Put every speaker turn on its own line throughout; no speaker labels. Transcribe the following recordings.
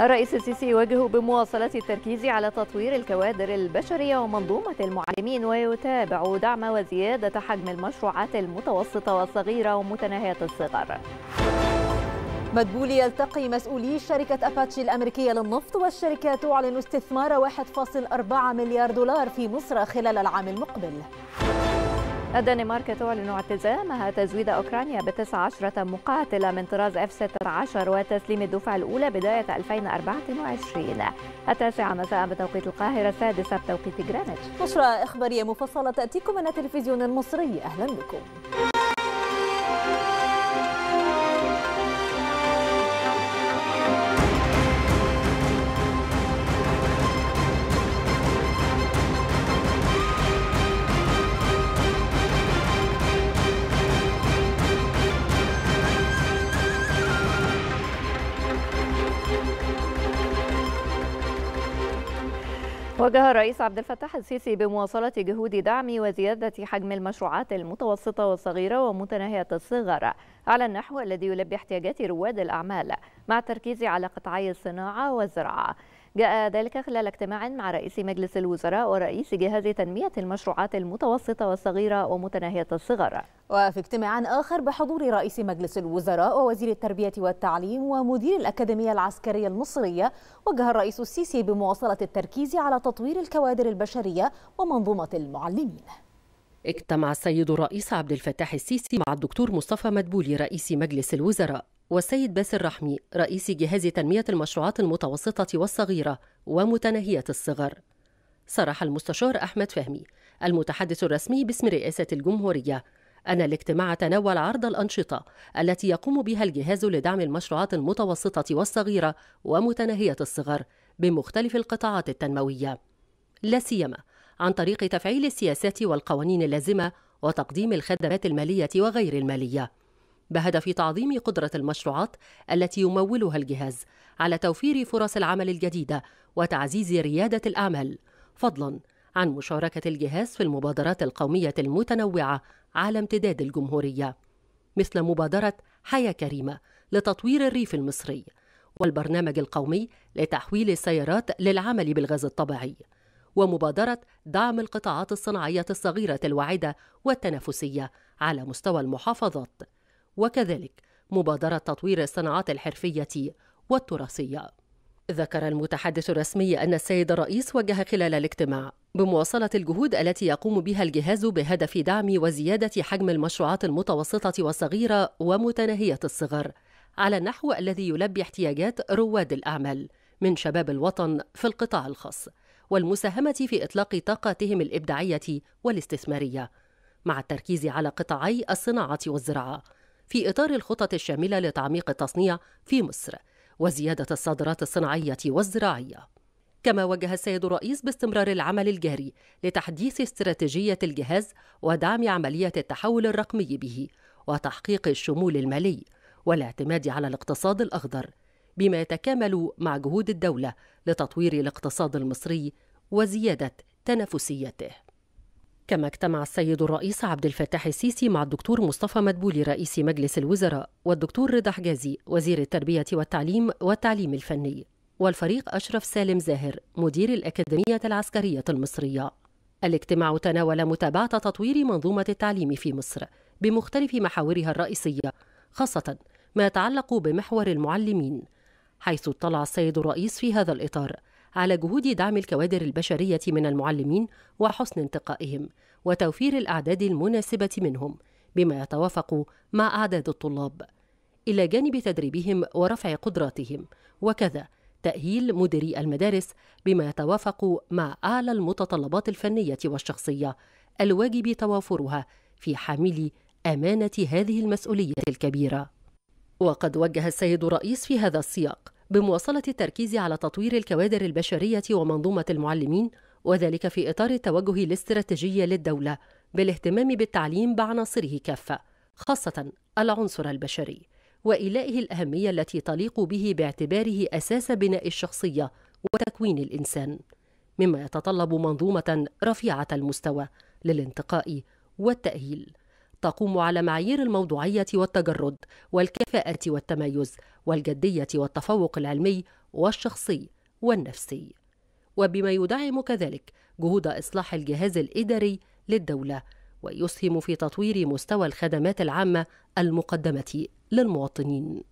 الرئيس
السيسي يواجه بمواصلة التركيز على تطوير الكوادر البشرية ومنظومة المعلمين ويتابع دعم وزيادة حجم
المشروعات المتوسطة والصغيرة ومتناهية الصغر مدبول يلتقي مسؤولي شركة أباتشي الأمريكية للنفط والشركة تعلن استثمار 1.4 مليار دولار في مصر خلال العام المقبل
الدنمارك تعلن اعتزامها تزويد أوكرانيا ب 19 مقاتلة من طراز اف 16 وتسليم الدفعة الأولى بداية 2024 التاسعة مساء بتوقيت القاهرة السادسة بتوقيت جرينتش
نشرة إخبارية مفصلة تأتيكم من التلفزيون المصري أهلا بكم
وجه الرئيس عبد الفتاح السيسي بمواصلة جهود دعم وزيادة حجم المشروعات المتوسطة والصغيرة ومتناهية الصغر على النحو الذي يلبي احتياجات رواد الأعمال مع التركيز على قطاعي الصناعة والزراعة جاء ذلك خلال اجتماع مع رئيس مجلس الوزراء ورئيس جهاز تنمية المشروعات المتوسطة والصغيرة ومتناهية الصغر
وفي اجتماع آخر بحضور رئيس مجلس الوزراء ووزير التربية والتعليم ومدير الأكاديمية العسكرية المصرية وجه الرئيس السيسي بمواصلة التركيز على تطوير الكوادر البشرية ومنظومة المعلمين
اجتمع السيد الرئيس عبد الفتاح السيسي مع الدكتور مصطفى مدبولي رئيس مجلس الوزراء والسيد باسل رحمي رئيس جهاز تنمية المشروعات المتوسطة والصغيرة ومتناهية الصغر صرح المستشار أحمد فهمي المتحدث الرسمي باسم رئاسة الجمهورية أن الاجتماع تناول عرض الأنشطة التي يقوم بها الجهاز لدعم المشروعات المتوسطة والصغيرة ومتناهية الصغر بمختلف القطاعات التنموية لا سيما عن طريق تفعيل السياسات والقوانين اللازمة وتقديم الخدمات المالية وغير المالية بهدف تعظيم قدرة المشروعات التي يمولها الجهاز على توفير فرص العمل الجديدة وتعزيز ريادة الأعمال، فضلاً عن مشاركة الجهاز في المبادرات القومية المتنوعة على امتداد الجمهورية، مثل مبادرة حياة كريمة لتطوير الريف المصري، والبرنامج القومي لتحويل السيارات للعمل بالغاز الطبيعي. ومبادرة دعم القطاعات الصناعية الصغيرة الواعدة والتنافسية على مستوى المحافظات وكذلك مبادرة تطوير الصناعات الحرفية والتراثية ذكر المتحدث الرسمي أن السيد الرئيس وجه خلال الاجتماع بمواصلة الجهود التي يقوم بها الجهاز بهدف دعم وزيادة حجم المشروعات المتوسطة والصغيرة ومتناهية الصغر على النحو الذي يلبي احتياجات رواد الأعمال من شباب الوطن في القطاع الخاص والمساهمة في إطلاق طاقاتهم الإبداعية والاستثمارية مع التركيز على قطاعي الصناعة والزراعة في إطار الخطط الشاملة لتعميق التصنيع في مصر وزيادة الصادرات الصناعية والزراعية. كما وجه السيد الرئيس باستمرار العمل الجاري لتحديث استراتيجية الجهاز ودعم عملية التحول الرقمي به وتحقيق الشمول المالي والاعتماد على الاقتصاد الأخضر بما يتكامل مع جهود الدولة لتطوير الاقتصاد المصري وزيادة تنافسيته. كما اجتمع السيد الرئيس عبد الفتاح السيسي مع الدكتور مصطفى مدبولي رئيس مجلس الوزراء والدكتور رضا حجازي وزير التربية والتعليم والتعليم الفني والفريق أشرف سالم زاهر مدير الأكاديمية العسكرية المصرية الاجتماع تناول متابعة تطوير منظومة التعليم في مصر بمختلف محاورها الرئيسية خاصة ما يتعلق بمحور المعلمين حيث اطلع السيد الرئيس في هذا الإطار على جهود دعم الكوادر البشرية من المعلمين وحسن انتقائهم وتوفير الأعداد المناسبة منهم بما يتوافق مع أعداد الطلاب إلى جانب تدريبهم ورفع قدراتهم وكذا تأهيل مديري المدارس بما يتوافق مع أعلى المتطلبات الفنية والشخصية الواجب توافرها في حاملي أمانة هذه المسؤولية الكبيرة وقد وجه السيد الرئيس في هذا السياق بمواصلة التركيز على تطوير الكوادر البشرية ومنظومة المعلمين وذلك في إطار التوجه الاستراتيجي للدولة بالاهتمام بالتعليم بعناصره كافة خاصة العنصر البشري وإيلائه الأهمية التي تليق به باعتباره أساس بناء الشخصية وتكوين الإنسان مما يتطلب منظومة رفيعة المستوى للانتقاء والتأهيل تقوم على معايير الموضوعية والتجرد والكفاءة والتميز والجدية والتفوق العلمي والشخصي والنفسي وبما يدعم كذلك جهود إصلاح الجهاز الإداري للدولة ويسهم في تطوير مستوى الخدمات العامة المقدمة للمواطنين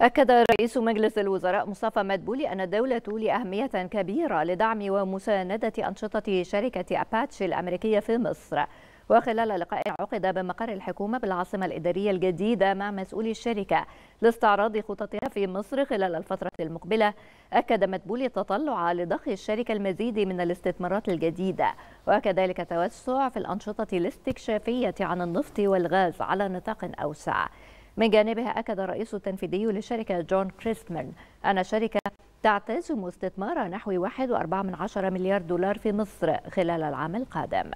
أكد رئيس مجلس الوزراء مصطفى مدبولي أن الدولة تولي أهمية كبيرة لدعم ومساندة أنشطة شركة أباتش الأمريكية في مصر وخلال لقاء عقد بمقر الحكومة بالعاصمة الإدارية الجديدة مع مسؤولي الشركة لاستعراض خططها في مصر خلال الفترة المقبلة أكد مدبولي التطلع لضخ الشركة المزيد من الاستثمارات الجديدة وكذلك توسع في الأنشطة الاستكشافية عن النفط والغاز على نطاق أوسع من جانبها أكد الرئيس التنفيذي للشركة جون كريستمان أن الشركة تعتزم استثمار نحو 1.4 مليار دولار في مصر خلال العام القادم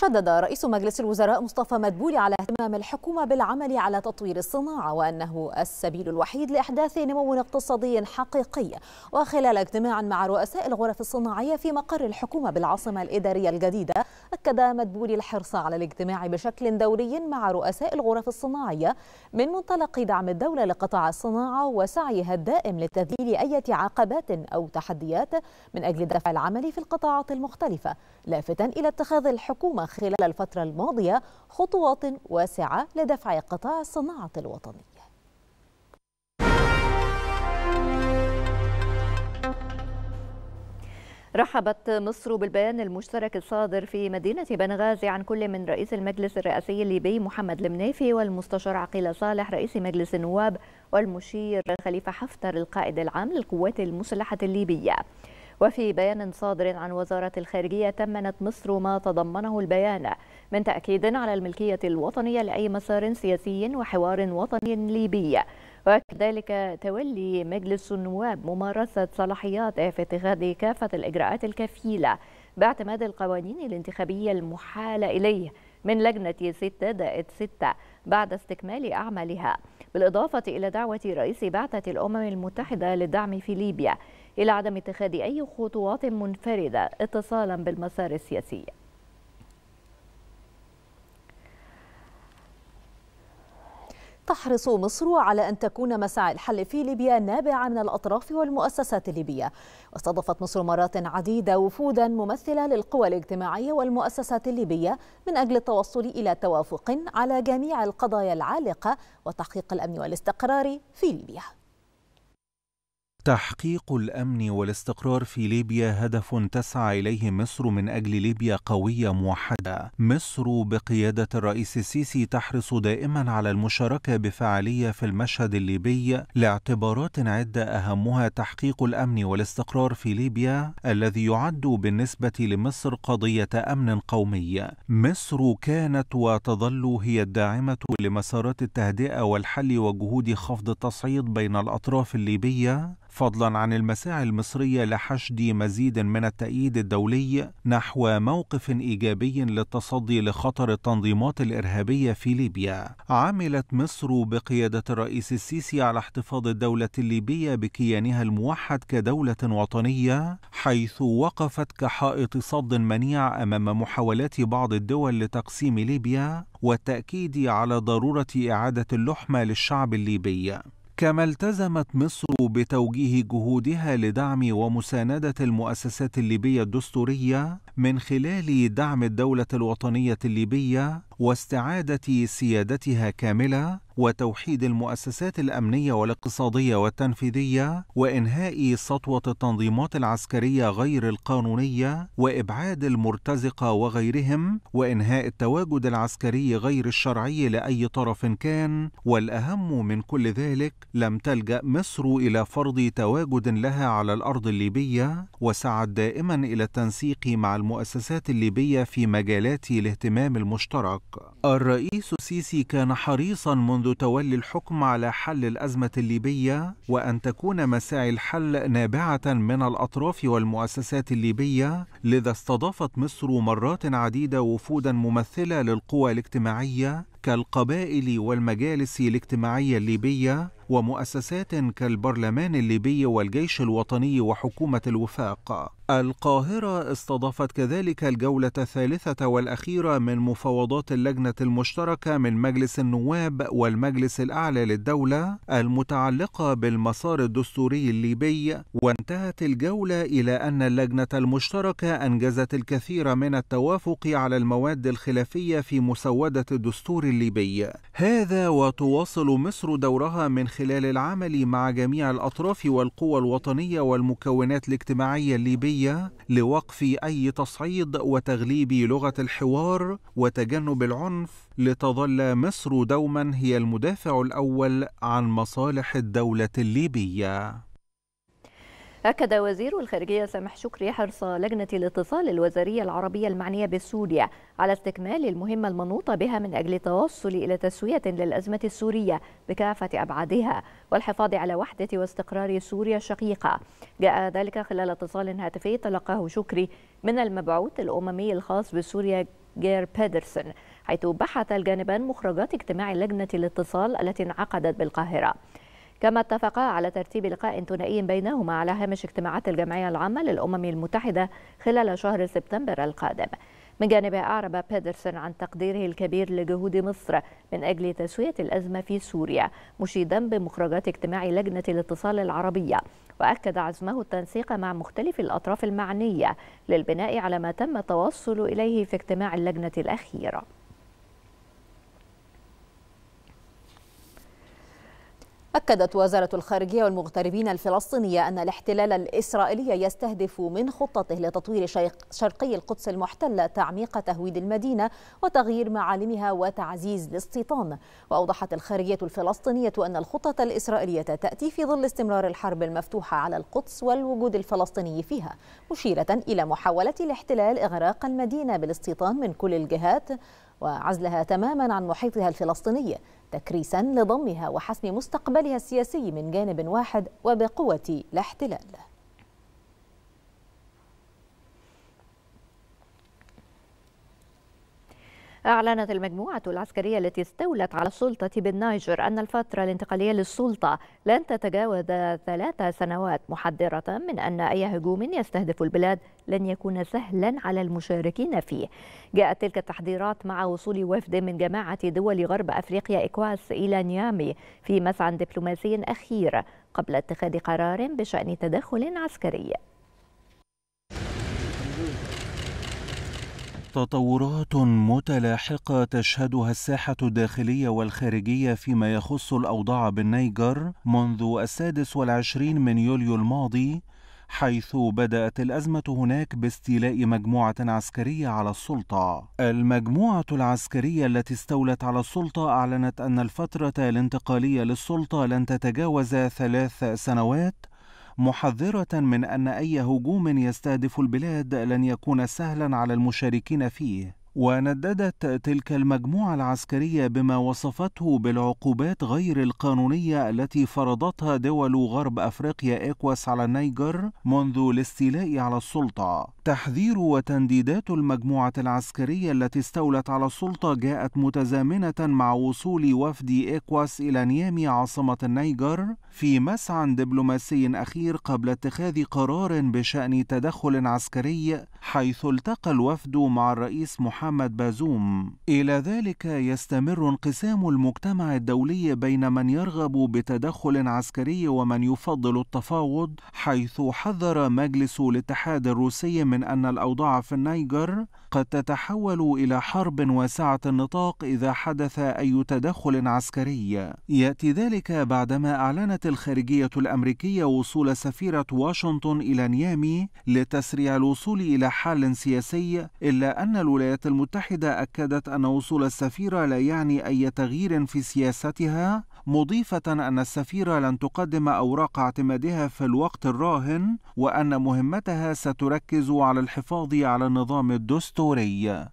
شدد رئيس مجلس الوزراء مصطفى مدبولي على اهتمام الحكومة بالعمل على تطوير الصناعة وأنه السبيل الوحيد لإحداث نمو اقتصادي حقيقي وخلال اجتماع مع رؤساء الغرف الصناعية في مقر الحكومة بالعاصمة الإدارية الجديدة أكد مدبولي الحرص على الاجتماع بشكل دوري مع رؤساء الغرف الصناعية من منطلق دعم الدولة لقطاع الصناعة وسعيها الدائم لتذليل أي عقبات أو تحديات من أجل دفع العمل في القطاعات المختلفة لافتا إلى اتخاذ الحكومة خلال الفترة الماضية خطوات واسعة لدفع قطاع الصناعة الوطنية
رحبت مصر بالبيان المشترك الصادر في مدينة بنغازي عن كل من رئيس المجلس الرئاسي الليبي محمد المنيفي والمستشار عقيل صالح رئيس مجلس النواب والمشير خليفة حفتر القائد العام للقوات المسلحة الليبية وفي بيان صادر عن وزارة الخارجية تمنت مصر ما تضمنه البيان من تأكيد على الملكية الوطنية لأي مسار سياسي وحوار وطني ليبي وكذلك تولي مجلس النواب ممارسة صلاحياته في اتخاذ كافة الإجراءات الكفيلة باعتماد القوانين الانتخابية المحالة إليه من لجنة 6 دائد 6 بعد استكمال أعمالها بالإضافة إلى دعوة رئيس بعثة الأمم المتحدة للدعم في ليبيا إلى عدم اتخاذ أي خطوات منفردة
اتصالا بالمسار السياسي تحرص مصر على أن تكون مساعي الحل في ليبيا نابعة من الأطراف والمؤسسات الليبية واستضافت مصر مرات عديدة وفودا ممثلة للقوى الاجتماعية والمؤسسات الليبية من أجل التوصل إلى توافق على جميع القضايا العالقة وتحقيق الأمن والاستقرار في ليبيا
تحقيق الامن والاستقرار في ليبيا هدف تسعى اليه مصر من اجل ليبيا قويه موحده مصر بقياده الرئيس السيسي تحرص دائما على المشاركه بفعاليه في المشهد الليبي لاعتبارات عده اهمها تحقيق الامن والاستقرار في ليبيا الذي يعد بالنسبه لمصر قضيه امن قومي مصر كانت وتظل هي الداعمه لمسارات التهدئه والحل وجهود خفض التصعيد بين الاطراف الليبيه فضلا عن المساعي المصرية لحشد مزيد من التأييد الدولي نحو موقف إيجابي للتصدي لخطر التنظيمات الإرهابية في ليبيا. عملت مصر بقيادة الرئيس السيسي على احتفاظ الدولة الليبية بكيانها الموحد كدولة وطنية، حيث وقفت كحائط صد منيع أمام محاولات بعض الدول لتقسيم ليبيا والتأكيد على ضرورة إعادة اللحمة للشعب الليبي. كما التزمت مصر بتوجيه جهودها لدعم ومساندة المؤسسات الليبية الدستورية من خلال دعم الدولة الوطنية الليبية واستعاده سيادتها كامله وتوحيد المؤسسات الامنيه والاقتصاديه والتنفيذيه وانهاء سطوه التنظيمات العسكريه غير القانونيه وابعاد المرتزقه وغيرهم وانهاء التواجد العسكري غير الشرعي لاي طرف كان والاهم من كل ذلك لم تلجا مصر الى فرض تواجد لها على الارض الليبيه وسعت دائما الى التنسيق مع المؤسسات الليبيه في مجالات الاهتمام المشترك الرئيس السيسي كان حريصا منذ تولي الحكم على حل الازمه الليبيه وان تكون مساعي الحل نابعه من الاطراف والمؤسسات الليبيه لذا استضافت مصر مرات عديده وفودا ممثله للقوى الاجتماعيه كالقبائل والمجالس الاجتماعية الليبية ومؤسسات كالبرلمان الليبي والجيش الوطني وحكومة الوفاق. القاهرة استضافت كذلك الجولة الثالثة والأخيرة من مفاوضات اللجنة المشتركة من مجلس النواب والمجلس الأعلى للدولة المتعلقة بالمسار الدستوري الليبي، وانتهت الجولة إلى أن اللجنة المشتركة أنجزت الكثير من التوافق على المواد الخلافية في مسودة الدستور الليبي هذا وتواصل مصر دورها من خلال العمل مع جميع الأطراف والقوى الوطنية والمكونات الاجتماعية الليبية لوقف أي تصعيد وتغليب لغة الحوار وتجنب العنف لتظل مصر دوما هي المدافع الأول عن مصالح الدولة الليبية
أكد وزير الخارجية سامح شكري حرص لجنة الاتصال الوزارية العربية المعنية بسوريا على استكمال المهمة المنوطة بها من أجل التوصل إلى تسوية للأزمة السورية بكافة أبعادها والحفاظ على وحدة واستقرار سوريا الشقيقة جاء ذلك خلال اتصال هاتفي تلقاه شكري من المبعوث الأممي الخاص بسوريا جير بيدرسون حيث بحث الجانبان مخرجات اجتماع لجنة الاتصال التي انعقدت بالقاهرة كما اتفقا على ترتيب لقاء ثنائي بينهما على هامش اجتماعات الجمعية العامة للأمم المتحدة خلال شهر سبتمبر القادم من جانبه أعرب بيدرسون عن تقديره الكبير لجهود مصر من أجل تسوية الأزمة في سوريا مشيدا بمخرجات اجتماع لجنة الاتصال العربية وأكد عزمه التنسيق مع مختلف الأطراف المعنية للبناء على ما تم التوصل إليه في اجتماع اللجنة الأخيرة
أكدت وزارة الخارجية والمغتربين الفلسطينية أن الاحتلال الإسرائيلي يستهدف من خطته لتطوير شرقي القدس المحتلة تعميق تهويد المدينة وتغيير معالمها وتعزيز الاستيطان وأوضحت الخارجية الفلسطينية أن الخطط الإسرائيلية تأتي في ظل استمرار الحرب المفتوحة على القدس والوجود الفلسطيني فيها مشيرة إلى محاولة الاحتلال إغراق المدينة بالاستيطان من كل الجهات وعزلها تماما عن محيطها الفلسطيني تكريسا لضمها وحسم مستقبلها السياسي من جانب واحد وبقوة الاحتلال أعلنت المجموعة
العسكرية التي استولت على السلطة بالنايجر أن الفترة الانتقالية للسلطة لن تتجاوز ثلاث سنوات محذرة من أن أي هجوم يستهدف البلاد لن يكون سهلا على المشاركين فيه جاءت تلك التحذيرات مع وصول وفد من جماعة دول غرب أفريقيا إكواس إلى نيامي في مسعى دبلوماسي أخير قبل اتخاذ قرار بشأن تدخل عسكري
تطورات متلاحقة تشهدها الساحة الداخلية والخارجية فيما يخص الأوضاع بالنيجر منذ السادس والعشرين من يوليو الماضي حيث بدأت الأزمة هناك باستيلاء مجموعة عسكرية على السلطة. المجموعة العسكرية التي استولت على السلطة أعلنت أن الفترة الانتقالية للسلطة لن تتجاوز ثلاث سنوات محذرة من أن أي هجوم يستهدف البلاد لن يكون سهلا على المشاركين فيه ونددت تلك المجموعة العسكرية بما وصفته بالعقوبات غير القانونية التي فرضتها دول غرب أفريقيا إيكواس على النيجر منذ الاستيلاء على السلطة التحذير وتنديدات المجموعة العسكرية التي استولت على السلطة جاءت متزامنة مع وصول وفد إيكواس إلى نيامي عاصمة النيجر في مسعى دبلوماسي أخير قبل اتخاذ قرار بشأن تدخل عسكري حيث التقى الوفد مع الرئيس محمد بازوم إلى ذلك يستمر انقسام المجتمع الدولي بين من يرغب بتدخل عسكري ومن يفضل التفاوض حيث حذر مجلس الاتحاد الروسي من من أن الأوضاع في النيجر قد تتحول إلى حرب واسعة النطاق إذا حدث أي تدخل عسكري. يأتي ذلك بعدما أعلنت الخارجية الأمريكية وصول سفيرة واشنطن إلى نيامي لتسريع الوصول إلى حل سياسي، إلا أن الولايات المتحدة أكدت أن وصول السفيرة لا يعني أي تغيير في سياستها مضيفة أن السفيرة لن تقدم أوراق اعتمادها في الوقت الراهن وأن مهمتها ستركز على الحفاظ على النظام الدستوري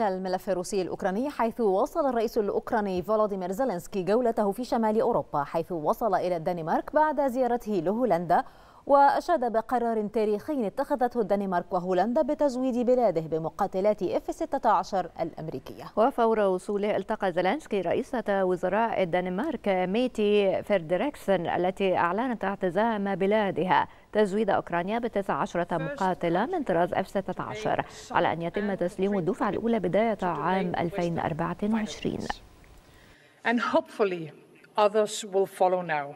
إلى الملف الروسي الأوكراني حيث وصل الرئيس الأوكراني فولوديمير زيلينسكي جولته في شمال أوروبا حيث وصل إلى الدنمارك بعد زيارته لهولندا وأشاد بقرار تاريخي اتخذته الدنمارك وهولندا بتزويد بلاده بمقاتلات اف 16 الأمريكية وفور
وصوله التقى زلانسكي رئيسة وزراء الدنمارك ميتي فيردريكسن التي أعلنت اعتزام بلادها تزويد أوكرانيا ب 19 مقاتلة من طراز اف 16 على أن يتم تسليم الدفعة الأولى بداية عام 2024
And hopefully others will follow now.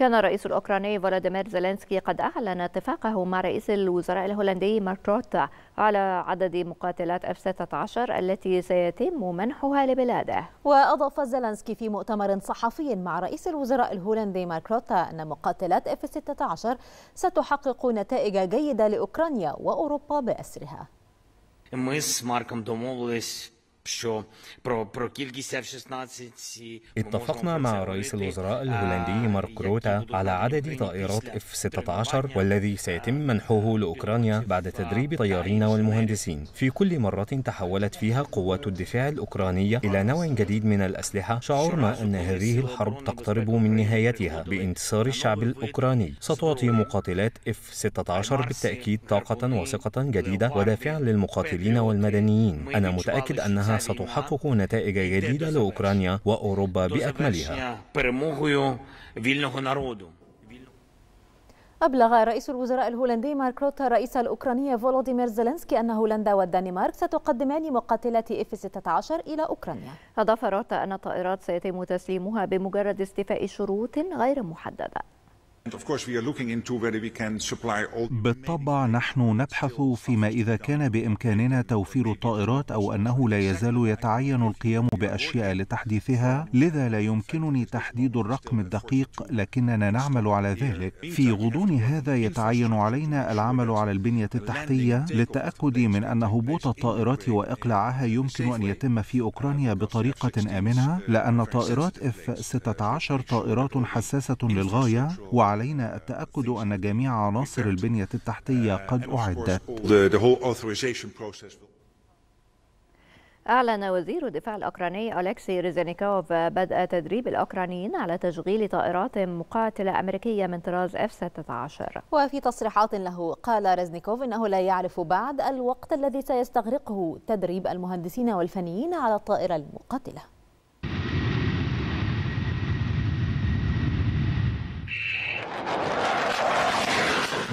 كان الرئيس الأوكراني فولاديمير زيلينسكي قد أعلن اتفاقه مع رئيس الوزراء الهولندي مارك روتا على عدد مقاتلات اف 16 التي سيتم منحها لبلاده.
واضاف زيلينسكي في مؤتمر صحفي مع رئيس الوزراء الهولندي مارك روتا ان مقاتلات اف 16 ستحقق نتائج جيده لاوكرانيا واوروبا باسرها.
اتفقنا مع رئيس الوزراء الهولندي مارك روتا على عدد طائرات
F-16 والذي سيتم منحه لأوكرانيا بعد تدريب طيارين والمهندسين في كل مرة تحولت فيها قوات الدفاع الأوكرانية إلى نوع جديد من الأسلحة شعرنا أن هذه الحرب تقترب من نهايتها بانتصار الشعب الأوكراني ستعطي مقاتلات F-16 بالتأكيد طاقة وثقة جديدة ودافعا للمقاتلين
والمدنيين أنا متأكد أنها ستحقق نتائج جديدة لأوكرانيا وأوروبا بأكملها
أبلغ رئيس الوزراء الهولندي مارك روتا رئيس الأوكرانية فولوديمير زيلينسكي أن هولندا والدنمارك ستقدمان مقاتلات اف 16 إلى أوكرانيا.
أضاف روتا أن الطائرات سيتم تسليمها بمجرد استيفاء شروط غير محددة.
بالطبع نحن نبحث فيما إذا كان بإمكاننا توفير الطائرات أو أنه لا يزال يتعين القيام بأشياء لتحديثها لذا لا يمكنني تحديد الرقم الدقيق لكننا نعمل على ذلك في غضون هذا يتعين علينا العمل على البنية التحتية للتأكد من أن هبوط الطائرات وإقلاعها يمكن أن يتم في أوكرانيا بطريقة آمنة لأن طائرات F-16 طائرات حساسة للغاية وعلى وعلينا التأكد أن جميع عناصر البنية التحتية قد أعدت
أعلن وزير الدفاع الأوكراني أليكسي ريزينيكوف بدء تدريب الأوكرانيين على تشغيل طائرات مقاتلة أمريكية من طراز F-16
وفي تصريحات له قال ريزنيكوف إنه لا يعرف بعد الوقت الذي سيستغرقه تدريب المهندسين والفنيين على الطائرة المقاتلة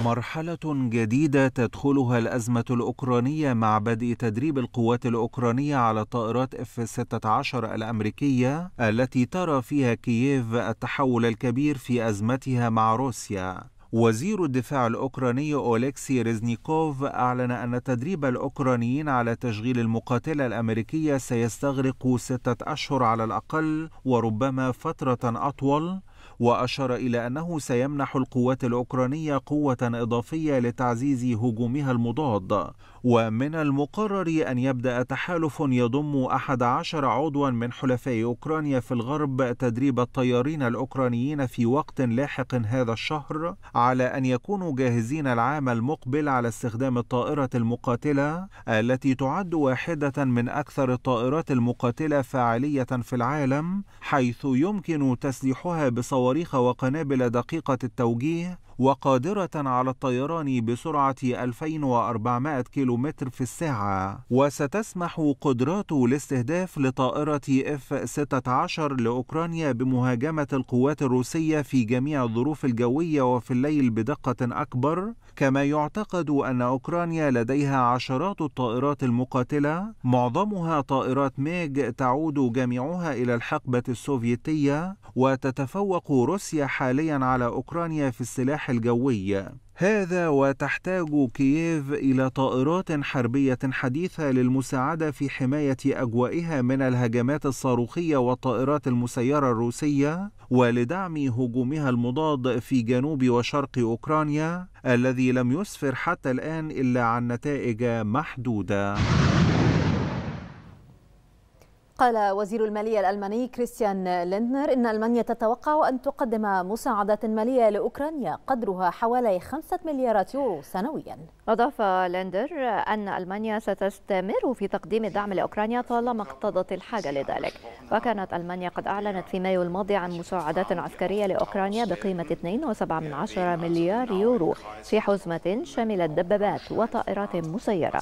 مرحلة جديدة تدخلها الأزمة الأوكرانية مع بدء تدريب القوات الأوكرانية على طائرات اف 16 الأمريكية التي ترى فيها كييف التحول الكبير في أزمتها مع روسيا. وزير الدفاع الأوكراني أوليكسي ريزنيكوف أعلن أن تدريب الأوكرانيين على تشغيل المقاتلة الأمريكية سيستغرق ستة أشهر على الأقل وربما فترة أطول وأشار إلى أنه سيمنح القوات الأوكرانية قوة إضافية لتعزيز هجومها المضاد ومن المقرر أن يبدأ تحالف يضم أحد عشر عضوا من حلفاء أوكرانيا في الغرب تدريب الطيارين الأوكرانيين في وقت لاحق هذا الشهر على أن يكونوا جاهزين العام المقبل على استخدام الطائرة المقاتلة التي تعد واحدة من أكثر الطائرات المقاتلة فعالية في العالم حيث يمكن تسليحها بصواريخ صواريخ وقنابل دقيقة التوجيه وقادرة على الطيران بسرعة 2400 كيلومتر في الساعة وستسمح قدرات الاستهداف لطائرة F-16 لأوكرانيا بمهاجمة القوات الروسية في جميع الظروف الجوية وفي الليل بدقة أكبر كما يعتقد أن أوكرانيا لديها عشرات الطائرات المقاتلة معظمها طائرات ميج تعود جميعها إلى الحقبة السوفيتية وتتفوق روسيا حاليا على أوكرانيا في السلاح الجوية هذا وتحتاج كييف إلى طائرات حربية حديثة للمساعدة في حماية أجوائها من الهجمات الصاروخية والطائرات المسيرة الروسية ولدعم هجومها المضاد في جنوب وشرق أوكرانيا الذي لم يسفر حتى الآن إلا عن نتائج محدودة
قال وزير المالية الألماني كريستيان ليندنر إن ألمانيا تتوقع أن تقدم مساعدات مالية لأوكرانيا قدرها حوالي خمسة مليارات يورو سنويا
أضاف ليندر أن ألمانيا ستستمر في تقديم الدعم لأوكرانيا طالما اقتضت الحاجة لذلك وكانت ألمانيا قد أعلنت في مايو الماضي عن مساعدات عسكرية لأوكرانيا بقيمة 2.7 مليار يورو في حزمة شملت دبابات وطائرات مسيرة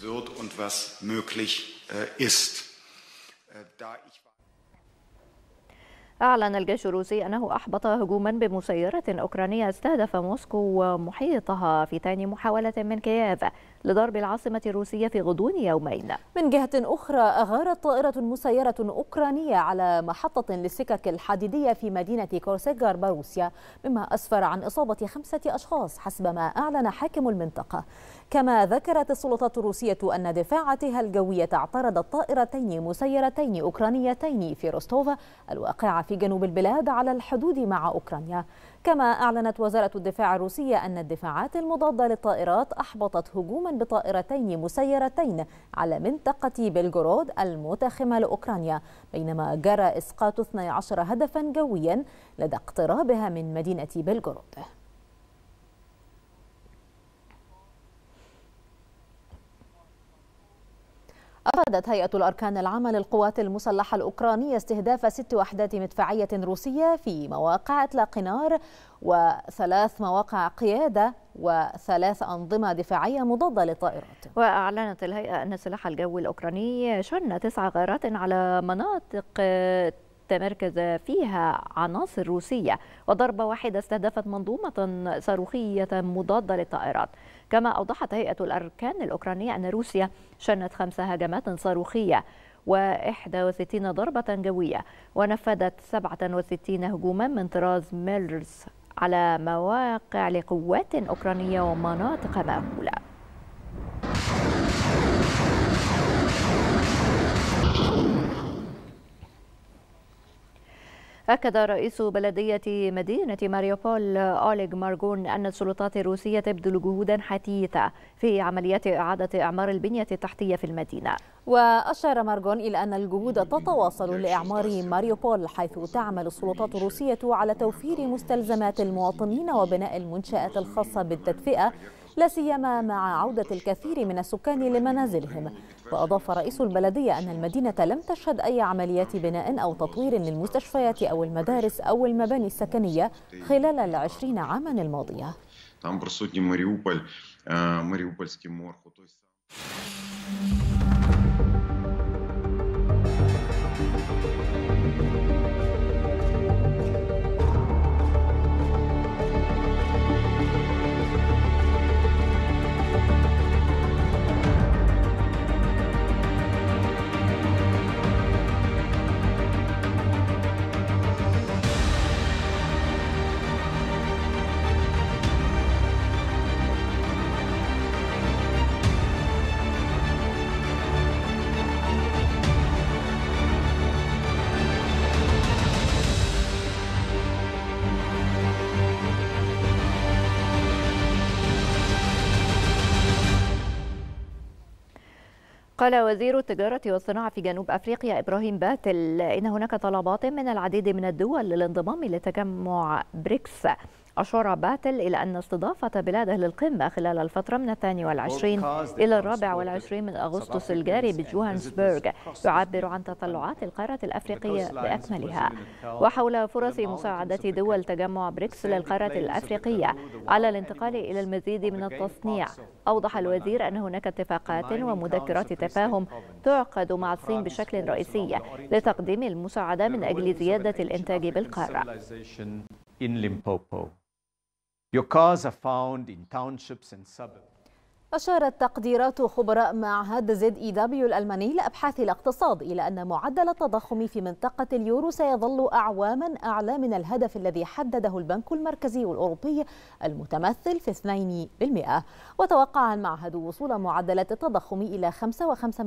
wird und was möglich äh, ist. uh, dot
أعلن الجيش الروسي أنه أحبط هجوما بمسيرة أوكرانية استهدف موسكو ومحيطها في ثاني محاولة من كييف لضرب العاصمة الروسية في غضون يومين
من جهة أخرى أغارت طائرة مسيرة أوكرانية على محطة للسكك الحديدية في مدينة كورسيجار بروسيا مما أسفر عن إصابة خمسة أشخاص حسب ما أعلن حاكم المنطقة كما ذكرت السلطات الروسية أن دفاعتها الجوية اعترضت طائرتين مسيرتين أوكرانيتين في روستوفا الواقعة في جنوب البلاد على الحدود مع أوكرانيا كما أعلنت وزارة الدفاع الروسية أن الدفاعات المضادة للطائرات أحبطت هجوما بطائرتين مسيرتين على منطقة بلغورود المتاخمة لأوكرانيا بينما جرى إسقاط 12 هدفا جويا لدى اقترابها من مدينة بلغورود أفادت هيئة الأركان العامة للقوات المسلحة الأوكرانية استهداف ست وحدات مدفعية روسية في مواقع إطلاق نار وثلاث مواقع قيادة وثلاث أنظمة دفاعية مضادة للطائرات
وأعلنت الهيئة أن السلاح الجوي الأوكراني شن تسع غارات على مناطق تمركز فيها عناصر روسية وضربة واحدة استهدفت منظومة صاروخية مضادة للطائرات كما أوضحت هيئة الأركان الأوكرانية أن روسيا شنت خمس هجمات صاروخية و61 ضربة جوية ونفذت 67 هجوما من طراز ميلرز على مواقع لقوات أوكرانية ومناطق مأهولة أكد رئيس بلدية مدينة ماريوبول أوليغ مارجون أن السلطات الروسية تبذل جهودا حثيثة في عمليات إعادة إعمار البنية التحتية في المدينة
وأشار مارجون إلى أن الجهود تتواصل لإعمار ماريوبول حيث تعمل السلطات الروسية على توفير مستلزمات المواطنين وبناء المنشآت الخاصة بالتدفئة لا سيما مع عودة الكثير من السكان لمنازلهم وأضاف رئيس البلدية أن المدينة لم تشهد أي عمليات بناء أو تطوير للمستشفيات أو المدارس أو المباني السكنية خلال العشرين عاما الماضية
Там
قال وزير التجارة والصناعة في جنوب أفريقيا إبراهيم باتل إن هناك طلبات من العديد من الدول للانضمام لتجمع بريكس أشار باتل إلى أن استضافة بلاده للقمة خلال الفترة من الثاني والعشرين إلى الرابع والعشرين من أغسطس الجاري بجوهانسبرغ يعبر عن تطلعات القارة الأفريقية بأكملها وحول فرص مساعدة دول تجمع بريكس للقارة الأفريقية على الانتقال إلى المزيد من التصنيع أوضح الوزير أن هناك اتفاقات ومذكرات تفاهم تعقد مع الصين بشكل رئيسي لتقديم المساعدة من أجل
زيادة الإنتاج
بالقارة.
in Limpopo. Your cars are found in townships and suburbs.
أشارت تقديرات خبراء معهد زد إي دبليو الألماني لأبحاث الاقتصاد إلى أن معدل التضخم في منطقة اليورو سيظل أعواما أعلى من الهدف الذي حدده البنك المركزي الأوروبي المتمثل في 2% وتوقع المعهد وصول معدلات التضخم إلى 5.5%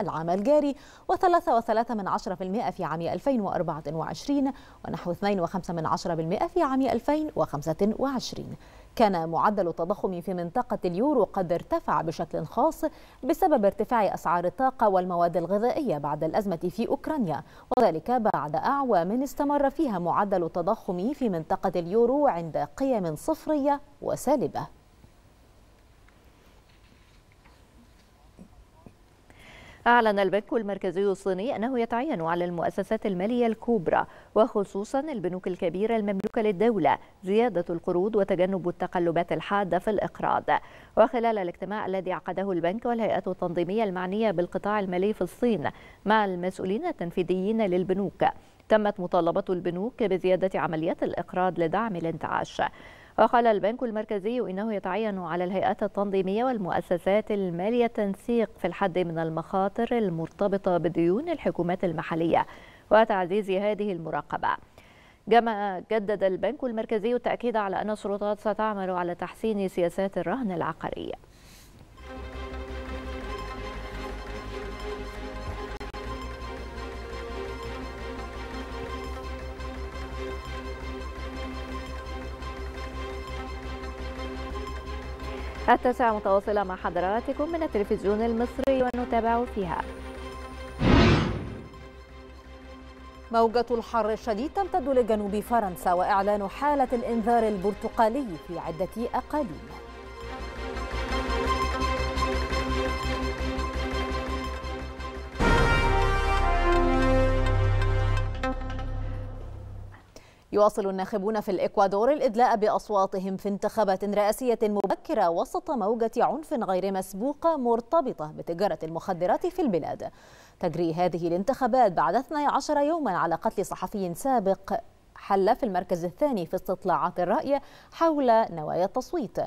العام الجاري و3.3% في عام 2024 ونحو 2.5% في عام 2025 كان معدل التضخم في منطقة اليورو قد ارتفع بشكل خاص بسبب ارتفاع أسعار الطاقة والمواد الغذائية بعد الأزمة في أوكرانيا وذلك بعد أعوام استمر فيها معدل التضخم في منطقة اليورو عند قيم صفرية وسالبة
أعلن البنك المركزي الصيني أنه يتعين على المؤسسات المالية الكبرى وخصوصا البنوك الكبيرة المملوكة للدولة زيادة القروض وتجنب التقلبات الحادة في الإقراض وخلال الاجتماع الذي عقده البنك والهيئات التنظيمية المعنية بالقطاع المالي في الصين مع المسؤولين التنفيذيين للبنوك تمت مطالبة البنوك بزيادة عمليات الإقراض لدعم الانتعاش وقال البنك المركزي إنه يتعين على الهيئات التنظيمية والمؤسسات المالية التنسيق في الحد من المخاطر المرتبطة بديون الحكومات المحلية وتعزيز هذه المراقبة كما جدد البنك المركزي التأكيد على أن السلطات ستعمل على تحسين سياسات الرهن العقاري التاسعة متواصلة مع حضراتكم من التلفزيون
المصري ونتابع فيها موجة الحر الشديد تمتد لجنوب فرنسا وإعلان حالة الإنذار البرتقالي في عدة أقاليم يواصل الناخبون في الإكوادور الإدلاء بأصواتهم في انتخابات رئاسية مبكرة وسط موجة عنف غير مسبوقة مرتبطة بتجارة المخدرات في البلاد تجري هذه الانتخابات بعد 12 يوما على قتل صحفي سابق حل في المركز الثاني في استطلاعات الرأي حول نوايا التصويت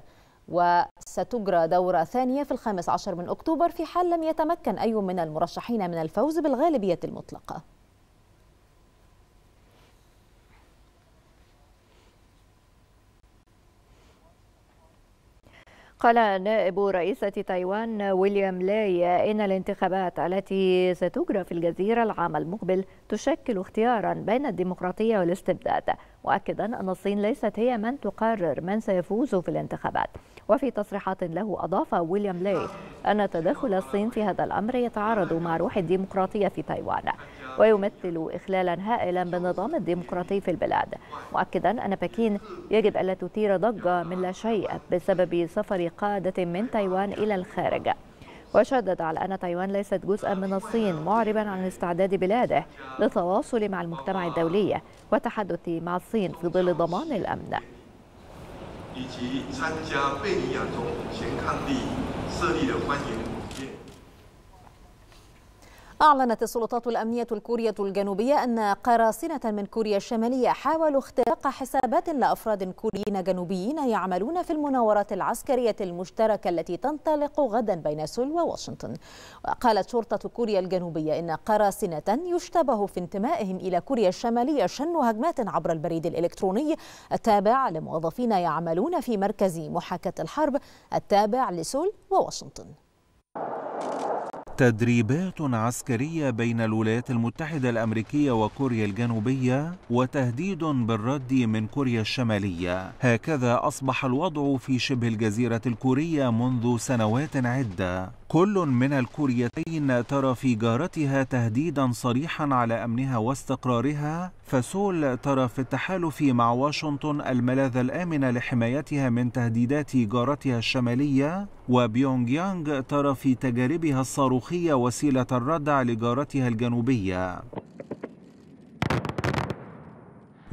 وستجرى دورة ثانية في الخامس عشر من أكتوبر في حال لم يتمكن أي من المرشحين من الفوز بالغالبية المطلقة
قال نائب رئيسة تايوان ويليام لاي إن الانتخابات التي ستجرى في الجزيرة العام المقبل تشكل اختيارا بين الديمقراطية والاستبداد مؤكدا أن الصين ليست هي من تقرر من سيفوز في الانتخابات وفي تصريحات له أضاف ويليام لي أن تدخل الصين في هذا الأمر يتعارض مع روح الديمقراطية في تايوان ويمثل إخلالا هائلا بالنظام الديمقراطي في البلاد مؤكدا أن بكين يجب ألا تثير ضجة من لا شيء بسبب سفر قادة من تايوان إلى الخارج وشدد على أن تايوان ليست جزءا من الصين معربا عن استعداد بلاده للتواصل مع المجتمع الدولي والتحدث مع الصين في ظل ضمان الأمن
أعلنت السلطات الأمنية الكورية الجنوبية أن قراصنة من كوريا الشمالية حاولوا اختراق حسابات لأفراد كوريين جنوبيين يعملون في المناورات العسكرية المشتركة التي تنطلق غدا بين سول وواشنطن وقالت شرطة كوريا الجنوبية إن قراصنة يشتبه في انتمائهم إلى كوريا الشمالية شنوا هجمات عبر البريد الإلكتروني التابع لموظفين يعملون في مركز محاكاة الحرب التابع لسول وواشنطن
تدريبات عسكرية بين الولايات المتحدة الأمريكية وكوريا الجنوبية وتهديد بالرد من كوريا الشمالية هكذا أصبح الوضع في شبه الجزيرة الكورية منذ سنوات عدة كل من الكوريتين ترى في جارتها تهديدا صريحا على أمنها واستقرارها فسول ترى في التحالف مع واشنطن الملاذ الآمن لحمايتها من تهديدات جارتها الشمالية وبيونغ يانغ ترى في تجاربها الصاروخية وسيلة الردع لجارتها الجنوبية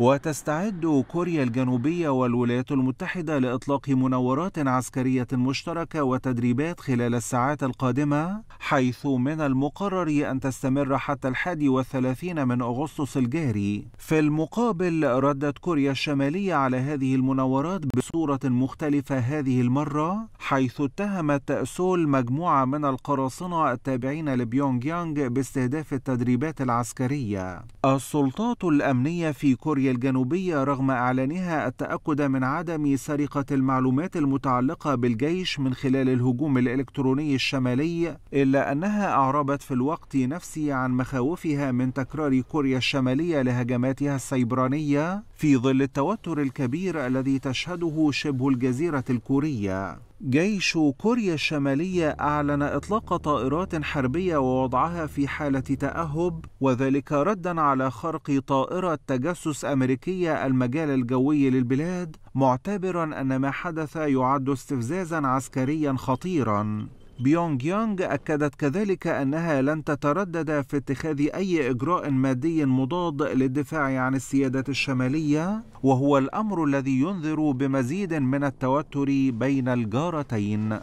وتستعد كوريا الجنوبية والولايات المتحدة لإطلاق مناورات عسكرية مشتركة وتدريبات خلال الساعات القادمة حيث من المقرر أن تستمر حتى الحادي والثلاثين من أغسطس الجاري في المقابل ردت كوريا الشمالية على هذه المناورات بصورة مختلفة هذه المرة حيث اتهمت سول مجموعة من القراصنة التابعين لبيونغ يانغ باستهداف التدريبات العسكرية السلطات الأمنية في كوريا الجنوبية رغم إعلانها التأكد من عدم سرقة المعلومات المتعلقة بالجيش من خلال الهجوم الإلكتروني الشمالي إلا أنها أعربت في الوقت نفسه عن مخاوفها من تكرار كوريا الشمالية لهجماتها السيبرانية في ظل التوتر الكبير الذي تشهده شبه الجزيرة الكورية جيش كوريا الشمالية أعلن إطلاق طائرات حربية ووضعها في حالة تأهب وذلك ردا على خرق طائرة تجسس أمريكية المجال الجوي للبلاد معتبرا أن ما حدث يعد استفزازا عسكريا خطيرا بيونغ يونغ أكدت كذلك أنها لن تتردد في اتخاذ أي إجراء مادي مضاد للدفاع عن السيادة الشمالية وهو الأمر الذي ينذر بمزيد من التوتر بين الجارتين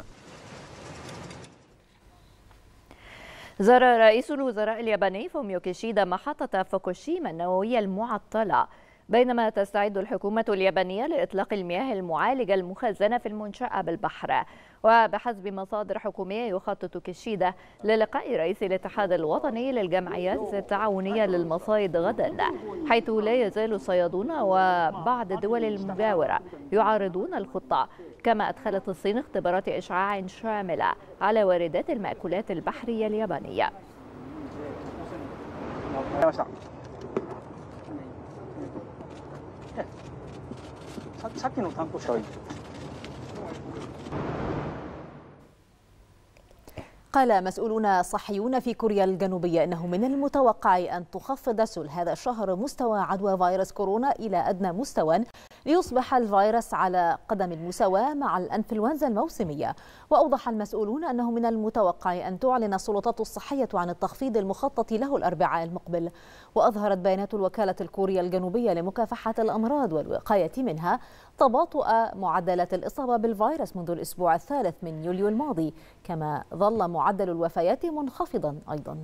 زار رئيس الوزراء الياباني فوميو كيشيدا محطة فوكوشيما النووية المعطلة بينما تستعد الحكومة اليابانية لإطلاق المياه المعالجة المخزنة في المنشأة بالبحر وبحسب مصادر حكومية يخطط كيشيدا للقاء رئيس الاتحاد الوطني للجمعيات التعاونية للمصايد غدا حيث لا يزال الصيادون وبعض الدول المجاورة يعارضون الخطة كما أدخلت الصين اختبارات إشعاع شاملة على واردات المأكولات البحرية اليابانية
さっきの担当者はいい
قال مسؤولون صحيون في كوريا الجنوبية أنه من المتوقع أن تخفض سل هذا الشهر مستوى عدوى فيروس كورونا إلى أدنى مستوى ليصبح الفيروس على قدم المساواة مع الأنفلونزا الموسمية وأوضح المسؤولون أنه من المتوقع أن تعلن السلطات الصحية عن التخفيض المخطط له الأربعاء المقبل وأظهرت بيانات الوكالة الكورية الجنوبية لمكافحة الأمراض والوقاية منها تباطؤ معدلات الإصابة بالفيروس منذ الأسبوع الثالث من يوليو الماضي كما ظل معدل الوفيات منخفضا أيضا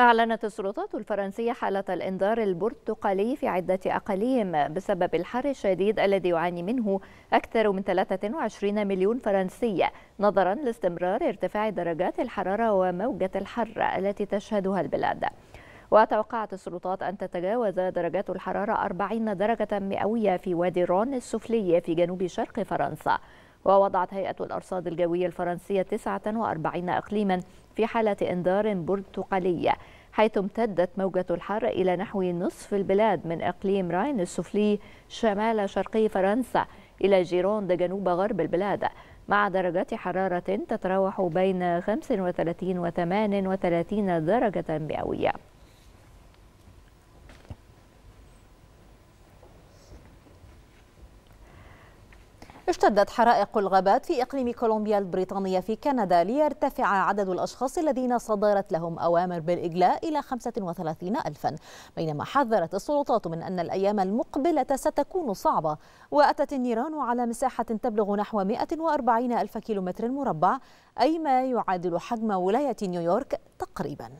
أعلنت السلطات الفرنسية حالة الإنذار البرتقالي في عدة أقاليم بسبب الحر الشديد الذي يعاني منه أكثر من 23 مليون فرنسي نظرا لاستمرار ارتفاع درجات الحرارة وموجة الحر التي تشهدها البلاد وتوقعت السلطات أن تتجاوز درجات الحرارة 40 درجة مئوية في وادي رون السفلي في جنوب شرق فرنسا ووضعت هيئة الأرصاد الجوية الفرنسية 49 إقليما في حالة إنذار برتقالية حيث امتدت موجة الحر إلى نحو نصف البلاد من إقليم راين السفلي شمال شرقي فرنسا إلى جيروند جنوب غرب البلاد مع درجات حرارة تتراوح بين 35 و 38 درجة مئوية
اشتدت حرائق الغابات في إقليم كولومبيا البريطانية في كندا ليرتفع عدد الأشخاص الذين صدرت لهم أوامر بالإجلاء إلى 35 ألفا بينما حذرت السلطات من أن الأيام المقبلة ستكون صعبة وأتت النيران على مساحة تبلغ نحو 140 ألف كيلومتر مربع أي ما يعادل حجم ولاية نيويورك تقريباً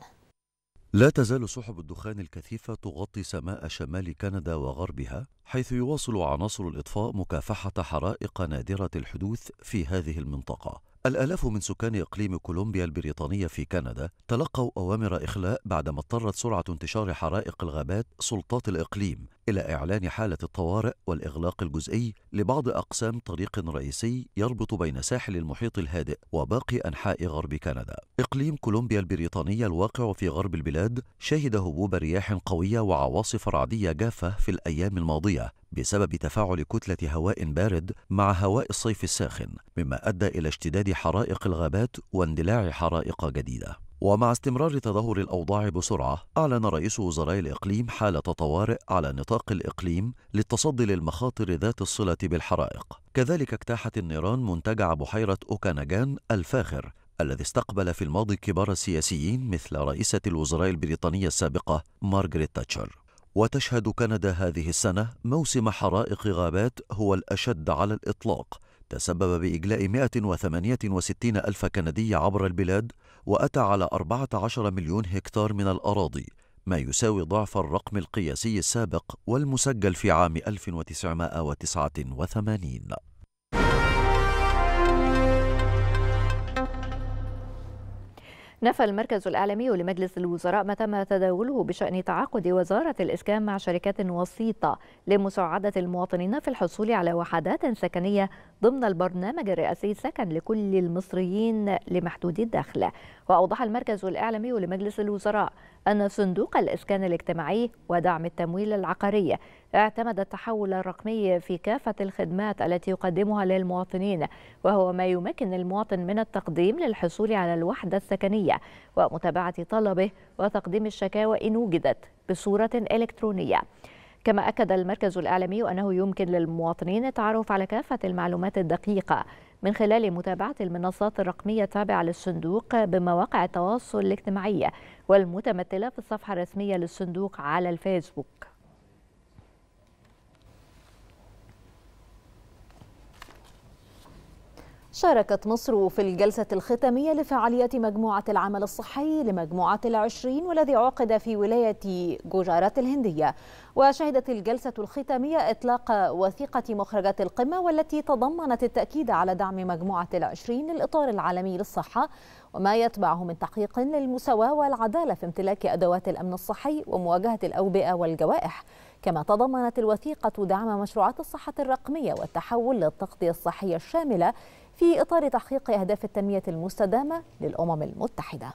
لا تزال سحب الدخان الكثيفة تغطي سماء شمال كندا وغربها حيث يواصل عناصر الإطفاء مكافحة حرائق نادرة الحدوث في هذه المنطقة الآلاف من سكان إقليم كولومبيا البريطانية في كندا تلقوا أوامر إخلاء بعدما اضطرت سرعة انتشار حرائق الغابات سلطات الإقليم إلى إعلان حالة الطوارئ والإغلاق الجزئي لبعض أقسام طريق رئيسي يربط بين ساحل المحيط الهادئ وباقي أنحاء غرب كندا. إقليم كولومبيا البريطانية الواقع في غرب البلاد شهد هبوب رياح قوية وعواصف رعدية جافة في الأيام الماضية بسبب تفاعل كتلة هواء بارد مع هواء الصيف الساخن، مما أدى إلى اشتداد حرائق الغابات واندلاع حرائق جديدة. ومع استمرار تدهور الأوضاع بسرعة أعلن رئيس وزراء الإقليم حالة طوارئ على نطاق الإقليم للتصدي للمخاطر ذات الصلة بالحرائق كذلك اجتاحت النيران منتجع بحيرة أوكاناجان الفاخر الذي استقبل في الماضي كبار السياسيين مثل رئيسة الوزراء البريطانية السابقة مارغريت تاتشر وتشهد كندا هذه السنة موسم حرائق غابات هو الأشد على الإطلاق تسبب بإجلاء 168 ألف كندي عبر البلاد وأتى على 14 مليون هكتار من الأراضي ما يساوي ضعف الرقم القياسي السابق والمسجل في عام 1989
نفى المركز الإعلامي لمجلس الوزراء ما تم تداوله بشأن تعاقد وزارة الإسكان مع شركات وسيطة لمساعدة المواطنين في الحصول على وحدات سكنية ضمن البرنامج الرئاسي سكن لكل المصريين لمحدودي الدخل وأوضح المركز الإعلامي لمجلس الوزراء أن صندوق الإسكان الاجتماعي ودعم التمويل العقاري اعتمد التحول الرقمي في كافة الخدمات التي يقدمها للمواطنين وهو ما يمكن المواطن من التقديم للحصول على الوحدة السكنية ومتابعة طلبه وتقديم الشكاوى إن وجدت بصورة إلكترونية كما أكد المركز الإعلامي أنه يمكن للمواطنين التعرف على كافة المعلومات الدقيقة من خلال متابعة المنصات الرقمية التابعة للصندوق بمواقع التواصل الاجتماعي والمتمثلة في الصفحة الرسمية للصندوق على
الفيسبوك شاركت مصر في الجلسة الختامية لفعاليات مجموعة العمل الصحي لمجموعة العشرين والذي عقد في ولاية جوجارات الهندية وشهدت الجلسة الختامية إطلاق وثيقة مخرجات القمة والتي تضمنت التأكيد على دعم مجموعة العشرين للإطار العالمي للصحة وما يتبعه من تحقيق للمساواة والعدالة في امتلاك أدوات الأمن الصحي ومواجهة الأوبئة والجوائح كما تضمنت الوثيقة دعم مشروعات الصحة الرقمية والتحول للتغطية الصحية الشاملة في إطار تحقيق أهداف التنمية المستدامة للأمم المتحدة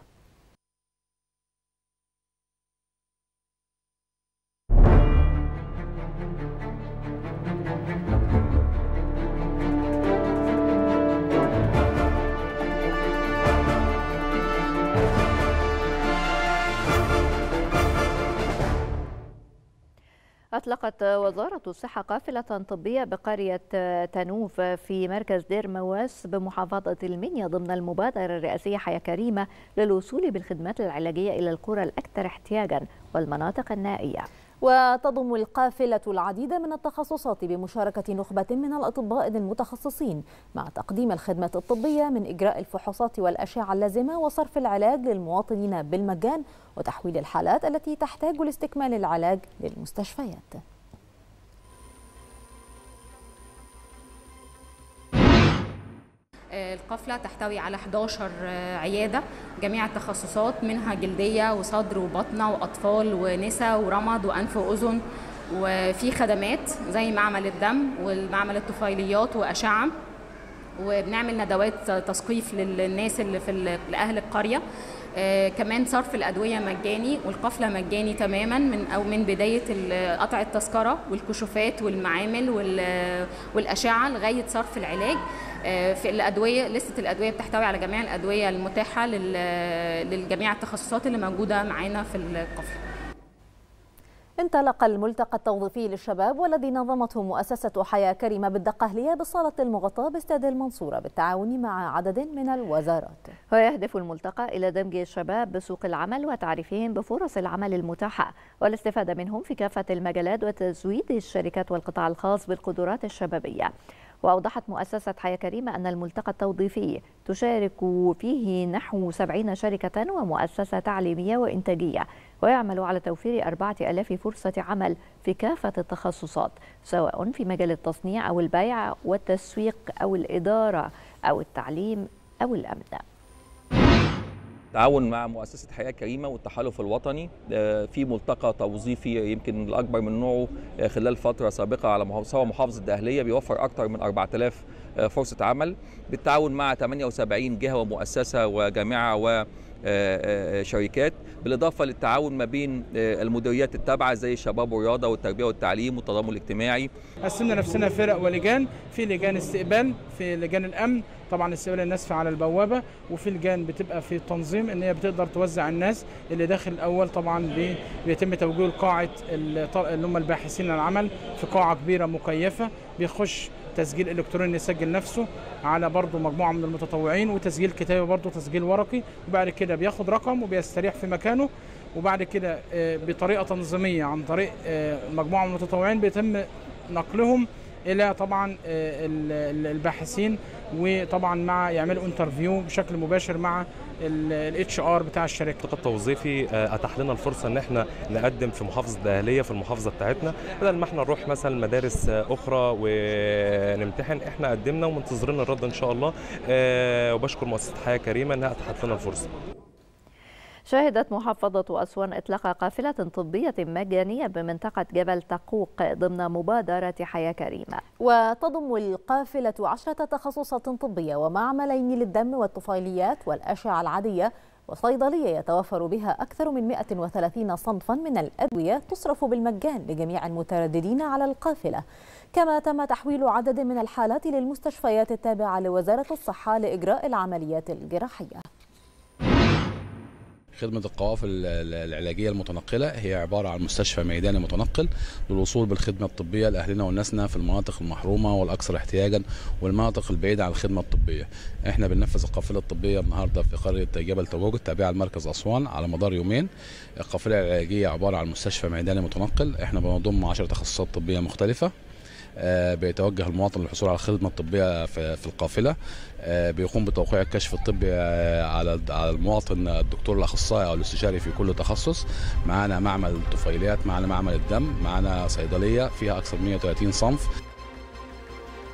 أطلقت وزارة الصحة قافلة طبية بقرية تنوف في مركز دير مواس بمحافظة المنيا ضمن المبادرة الرئاسية حياة كريمة للوصول بالخدمات العلاجية إلى القرى الأكثر احتياجا والمناطق النائية
وتضم القافلة العديد من التخصصات بمشاركة نخبة من الأطباء المتخصصين مع تقديم الخدمات الطبية من إجراء الفحوصات والأشعة اللازمة وصرف العلاج للمواطنين بالمجان وتحويل الحالات التي تحتاج لاستكمال العلاج للمستشفيات القافلة تحتوي على 11 آه، عيادة جميع التخصصات منها جلدية وصدر وبطنة وأطفال ونساء ورمد وأنف وأذن وفي خدمات زي معمل الدم والمعمل الطفيليات وأشعة وبنعمل ندوات تثقيف للناس اللي في لأهل القرية آه، كمان صرف الأدوية مجاني والقفلة مجاني تماما من أو من بداية قطع التذكرة والكشوفات والمعامل والأشعة لغاية صرف العلاج آه، في الادويه لسته الادويه بتحتوي على جميع الادويه المتاحه للجميع التخصصات اللي موجوده معانا في القفل انطلق الملتقى التوظيفي للشباب والذي نظمته مؤسسة حياة كريمة بالدقهلية بصالة المغطاة باستاد المنصورة بالتعاون مع عدد من الوزارات ويهدف
الملتقى إلى دمج الشباب بسوق العمل وتعريفهم بفرص العمل المتاحة والاستفادة منهم في كافة المجالات وتزويد الشركات والقطاع الخاص بالقدرات الشبابية وأوضحت مؤسسة حياة كريمة أن الملتقى التوظيفي تشارك فيه نحو 70 شركة ومؤسسة تعليمية وإنتاجية ويعمل على توفير 4000 فرصة عمل في كافة التخصصات سواء في مجال التصنيع أو البيع والتسويق أو الإدارة أو التعليم أو الأمن
تعاون مع مؤسسه حياه كريمه والتحالف الوطني آه، في ملتقى توظيفي يمكن الاكبر من نوعه آه، خلال فتره سابقه على مستوى محافظه الدهليه بيوفر اكثر من 4000 آه، فرصه عمل بالتعاون مع 78 جهه ومؤسسه وجامعه و آه، آه، آه، شركات بالاضافه للتعاون ما بين المديريات التابعه زي الشباب والرياضه والتربيه والتعليم والتضامن الاجتماعي قسمنا نفسنا فرق
ولجان في لجان استقبال في لجان الامن طبعا استقبال الناس على البوابه وفي لجان بتبقى في التنظيم ان هي بتقدر توزع الناس اللي داخل الاول طبعا بيتم توجيه القاعه اللي هم الباحثين عن العمل في قاعه كبيره مكيفه بيخش تسجيل الكتروني يسجل نفسه على برضه مجموعه من المتطوعين وتسجيل كتابي برضه تسجيل ورقي وبعد كده بياخد رقم وبيستريح في مكانه وبعد كده آه، بطريقه تنظيميه عن طريق آه، مجموعه من المتطوعين بيتم نقلهم الى طبعا آه، الباحثين وطبعا مع يعملوا انترفيو بشكل مباشر مع
الاتش ار بتاع الشركه خطه توظيفي آه، اتاح لنا الفرصه ان احنا نقدم في محافظه دهليه في المحافظه بتاعتنا بدل ما احنا نروح مثلا مدارس آه، اخرى ونمتحن احنا قدمنا ومنتظرين الرد ان شاء الله آه، وبشكر مؤسسه حياه كريمه انها اتاحت لنا
الفرصه
شهدت محافظة أسوان إطلاق قافلة طبية مجانية بمنطقة جبل تقوق ضمن مبادرة حياة كريمة
وتضم القافلة عشرة تخصصات طبية ومعملين للدم والطفيليات والأشعة العادية وصيدلية يتوفر بها أكثر من 130 صنفا من الأدوية تصرف بالمجان لجميع المترددين على القافلة كما تم تحويل عدد من الحالات للمستشفيات التابعة لوزارة الصحة لإجراء العمليات الجراحية
خدمة القوافل العلاجية المتنقلة هي عبارة عن مستشفى ميداني متنقل للوصول بالخدمة الطبية لأهلنا وناسنا في المناطق المحرومة والأكثر احتياجا والمناطق البعيدة عن الخدمة الطبية. احنا بننفذ القافلة الطبية النهاردة في قرية جبل توجد التابعة لمركز أسوان على مدار يومين. القافلة العلاجية عبارة عن مستشفى ميداني متنقل، احنا بنضم 10 تخصصات طبية مختلفة آه، بيتوجه المواطن للحصول على الخدمه الطبيه في القافله آه، بيقوم بتوقيع الكشف الطبي آه، على على المواطن الدكتور الاخصائي او الاستشاري في كل تخصص معانا معمل الطفيليات معانا معمل الدم معانا صيدليه فيها اكثر من 130 صنف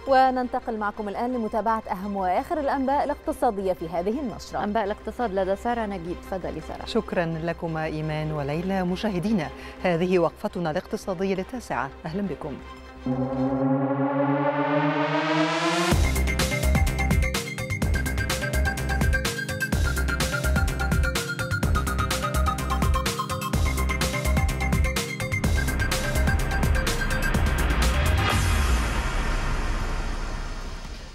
وننتقل معكم الآن لمتابعة أهم وآخر الأنباء الاقتصادية في هذه النشرة أنباء الاقتصاد
لدى سارة نجيب تفضلي سارة شكرا لكما إيمان وليلى مشاهدينا هذه وقفتنا الاقتصادية التاسعة أهلا بكم
Thank you.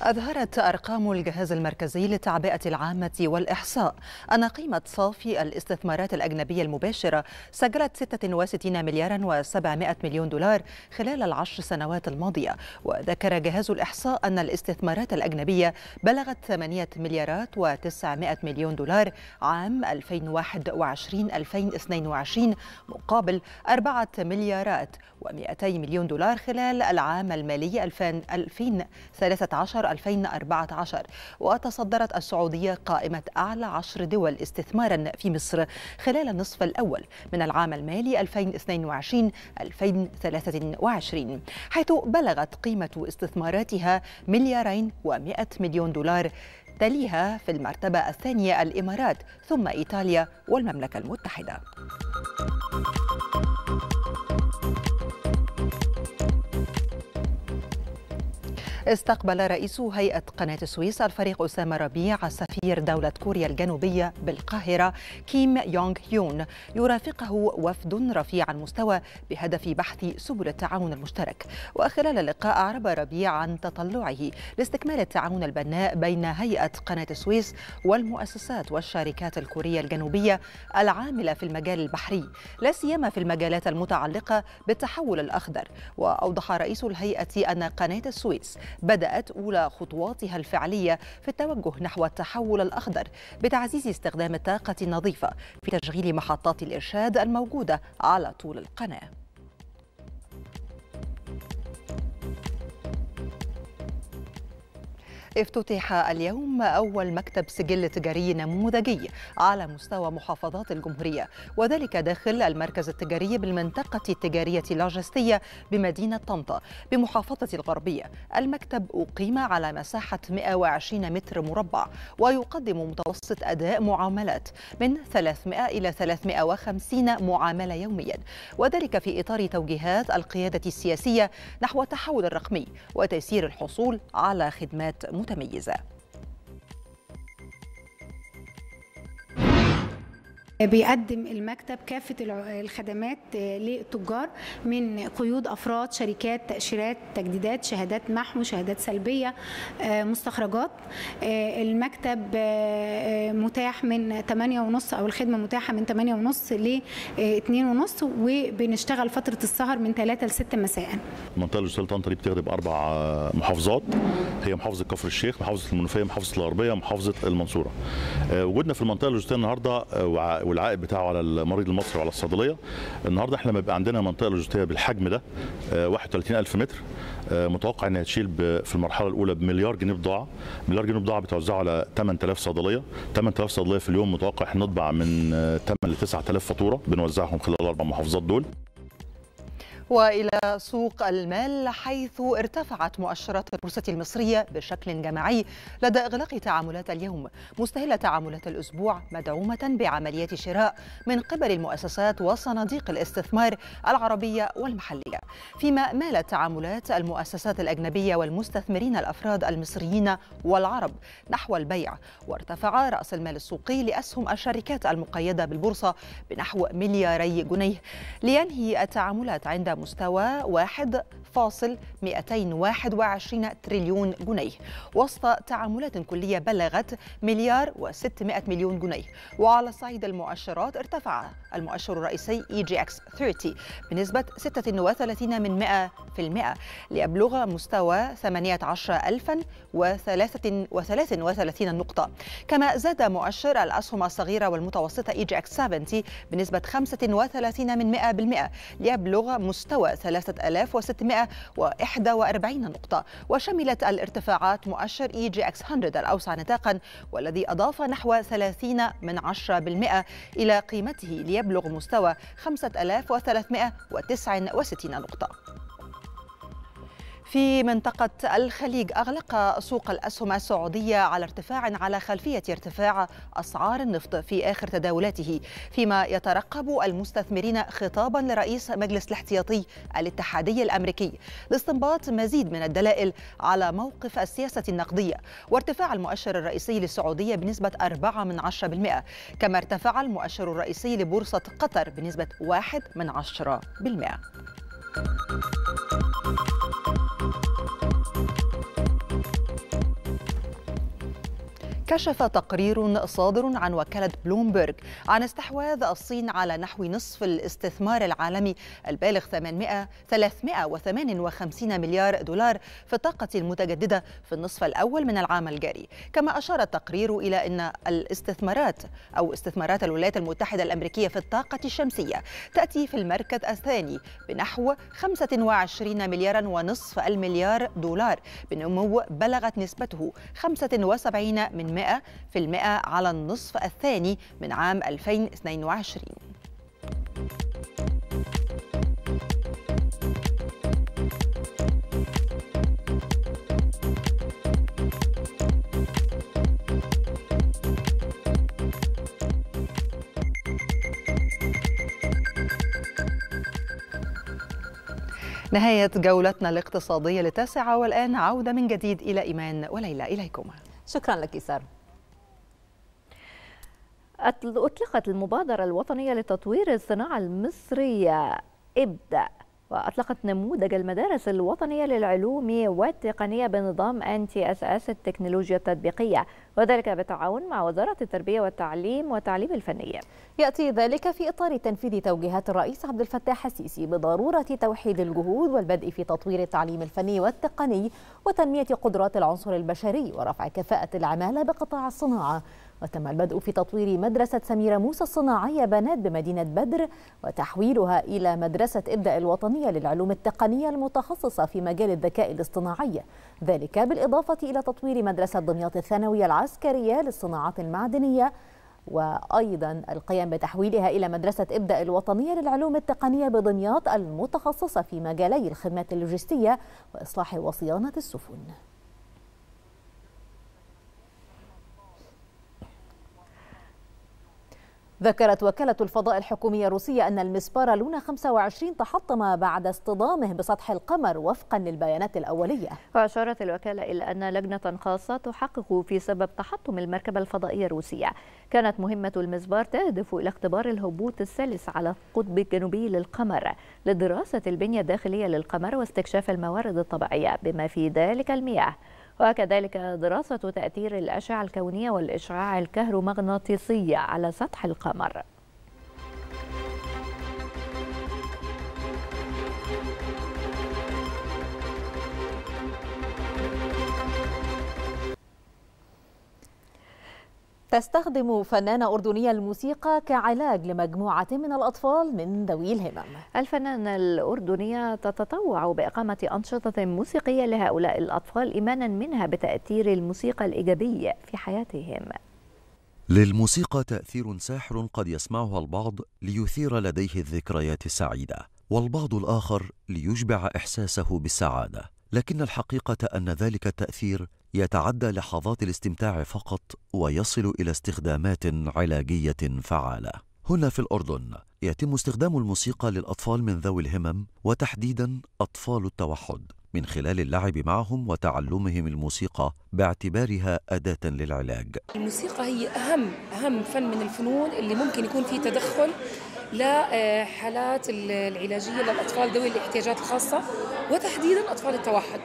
أظهرت أرقام الجهاز المركزي للتعبئة العامة والإحصاء أن قيمة صافي الاستثمارات الأجنبية المباشرة سجلت 66 مليارا و700 مليون دولار خلال العشر سنوات الماضية وذكر جهاز الإحصاء أن الاستثمارات الأجنبية بلغت 8 مليارات و900 مليون دولار عام 2021-2022 مقابل 4 مليارات و200 مليون دولار خلال العام المالي 2013 2014 وتصدرت السعودية قائمة أعلى عشر دول استثمارا في مصر خلال النصف الأول من العام المالي 2022-2023 حيث بلغت قيمة استثماراتها مليارين ومائة مليون دولار تليها في المرتبة الثانية الإمارات ثم إيطاليا والمملكة المتحدة. استقبل رئيس هيئة قناة السويس الفريق أسامة ربيع سفير دولة كوريا الجنوبية بالقاهرة كيم يونغ يون يرافقه وفد رفيع المستوى بهدف بحث سبل التعاون المشترك وخلال اللقاء أعرب ربيع عن تطلعه لاستكمال التعاون البناء بين هيئة قناة السويس والمؤسسات والشركات الكورية الجنوبية العاملة في المجال البحري لا سيما في المجالات المتعلقة بالتحول الأخضر وأوضح رئيس الهيئة أن قناة السويس بدأت أولى خطواتها الفعلية في التوجه نحو التحول الأخضر بتعزيز استخدام الطاقة النظيفة في تشغيل محطات الإرشاد الموجودة على طول القناة افتتح اليوم أول مكتب سجل تجاري نموذجي على مستوى محافظات الجمهورية وذلك داخل المركز التجاري بالمنطقة التجارية اللوجستية بمدينة طنطا بمحافظة الغربية المكتب أقيم على مساحة 120 متر مربع ويقدم متوسط أداء معاملات من 300 إلى 350 معاملة يوميا وذلك في إطار توجيهات القيادة السياسية نحو التحول الرقمي وتيسير الحصول على خدمات متنوعة متميزه بيقدم المكتب كافة الخدمات للتجار
آه، من قيود أفراد شركات تأشيرات تجديدات شهادات محو شهادات سلبية آه، مستخرجات آه، المكتب متاح من 8:30 أو الخدمة متاحة من 8:30 ل 2:30 وبنشتغل فترة السهر من 3 ل 6 مساء
المنطقة اللي طنطا دي بتخدم أربع محافظات هي محافظة كفر الشيخ محافظة المنوفية محافظة الغربية محافظة المنصورة وجودنا في المنطقة اللوجستية النهاردة والعائد بتاعه على المريض المصري وعلى الصيدليه النهارده احنا لما عندنا منطقه لوجستيه بالحجم ده 31000 آه، متر آه، متوقع انها تشيل في المرحله الاولى بمليار جنيه بضاعه مليار جنيه بضاعه بتوزعه على 8000 صيدليه 8000 صيدليه في اليوم متوقع نطبع من 8 ل 9000 فاتوره بنوزعهم خلال الاربع محافظات دول
والى سوق المال حيث ارتفعت مؤشرات البورصه المصريه بشكل جماعي لدى اغلاق تعاملات اليوم مستهله تعاملات الاسبوع مدعومه بعمليات شراء من قبل المؤسسات وصناديق الاستثمار العربيه والمحليه فيما مالت تعاملات المؤسسات الاجنبيه والمستثمرين الافراد المصريين والعرب نحو البيع وارتفع راس المال السوقي لاسهم الشركات المقيده بالبورصه بنحو ملياري جنيه لينهي التعاملات عند مستوى 1.221 تريليون جنيه وسط تعاملات كلية بلغت مليار و600 مليون جنيه وعلى صعيد المؤشرات ارتفع المؤشر الرئيسي اي جي اكس 30 بنسبة 36 من 100% ليبلغ مستوى 18033 نقطة كما زاد مؤشر الأسهم الصغيرة والمتوسطة اي جي اكس 70 بنسبة 35 من 100% ليبلغ مستوى مستوى 3641 نقطة وشملت الارتفاعات مؤشر اي جي اكس 100 الأوسع نطاقا والذي أضاف نحو 30 من 10% إلى قيمته ليبلغ مستوى 5369 نقطة في منطقة الخليج أغلق سوق الأسهم السعودية على ارتفاع على خلفية ارتفاع أسعار النفط في آخر تداولاته فيما يترقب المستثمرين خطابا لرئيس مجلس الاحتياطي الاتحادي الأمريكي لاستنباط مزيد من الدلائل على موقف السياسة النقدية وارتفاع المؤشر الرئيسي للسعودية بنسبة 4 من 10% كما ارتفع المؤشر الرئيسي لبورصة قطر بنسبة 1 من 10% كشف تقرير صادر عن وكالة بلومبرج عن استحواذ الصين على نحو نصف الاستثمار العالمي البالغ 800 358 مليار دولار في الطاقة المتجددة في النصف الأول من العام الجاري كما أشار التقرير إلى أن الاستثمارات أو استثمارات الولايات المتحدة الأمريكية في الطاقة الشمسية تأتي في المركز الثاني بنحو 25 مليارا ونصف المليار دولار بنمو بلغت نسبته 75 من 100% على النصف الثاني من عام 2022 نهاية جولتنا الاقتصادية لتسعه والآن عودة من جديد إلى إيمان وليلى إليكم شكرا لك ساره
أطلقت المبادرة الوطنية لتطوير الصناعة المصرية ابدأ وأطلقت نموذج المدارس الوطنية للعلوم والتقنية بنظام أن تي اس اس التكنولوجيا التطبيقية وذلك بالتعاون مع وزارة التربية والتعليم
والتعليم الفني يأتي ذلك في إطار تنفيذ توجيهات الرئيس عبد الفتاح السيسي بضرورة توحيد الجهود والبدء في تطوير التعليم الفني والتقني وتنمية قدرات العنصر البشري ورفع كفاءة العمالة بقطاع الصناعة وتم البدء في تطوير مدرسة سميرة موسى الصناعية بنات بمدينة بدر وتحويلها إلى مدرسة إبدأ الوطنية للعلوم التقنية المتخصصة في مجال الذكاء الاصطناعي ذلك بالإضافة إلى تطوير مدرسة دمياط الثانوية العسكرية للصناعات المعدنية وأيضا القيام بتحويلها إلى مدرسة إبدأ الوطنية للعلوم التقنية بدمياط المتخصصة في مجالي الخدمات اللوجستية وإصلاح وصيانة السفن ذكرت وكالة الفضاء الحكومية الروسية أن المسبار لونا 25 تحطم بعد اصطدامه بسطح القمر وفقا للبيانات الأولية وأشارت الوكالة إلى
أن لجنة خاصة تحقق في سبب تحطم المركبة الفضائية الروسية كانت مهمة المسبار تهدف إلى اختبار الهبوط السلس على القطب الجنوبي للقمر لدراسة البنية الداخلية للقمر واستكشاف الموارد الطبيعية بما في ذلك المياه وكذلك دراسة تأثير الأشعة الكونية والإشعاع الكهرومغناطيسية على سطح القمر
تستخدم فنانة أردنية الموسيقى كعلاج لمجموعة من الأطفال من ذوي الهمم الفنانة
الأردنية تتطوع بإقامة أنشطة موسيقية لهؤلاء الأطفال إيمانا منها بتأثير الموسيقى الإيجابية في حياتهم
للموسيقى تأثير ساحر قد يسمعها البعض ليثير لديه الذكريات السعيدة والبعض الآخر ليشبع إحساسه بالسعادة لكن الحقيقة أن ذلك التأثير يتعدى لحظات الاستمتاع فقط ويصل الى استخدامات علاجيه فعاله هنا في الاردن يتم استخدام الموسيقى للاطفال من ذوي الهمم وتحديدا اطفال التوحد من خلال اللعب معهم وتعلمهم الموسيقى باعتبارها أداة للعلاج
الموسيقى هي أهم أهم فن من الفنون اللي ممكن يكون فيه تدخل لحالات آه، العلاجية للأطفال ذوي الاحتياجات الخاصة وتحديدا أطفال التوحد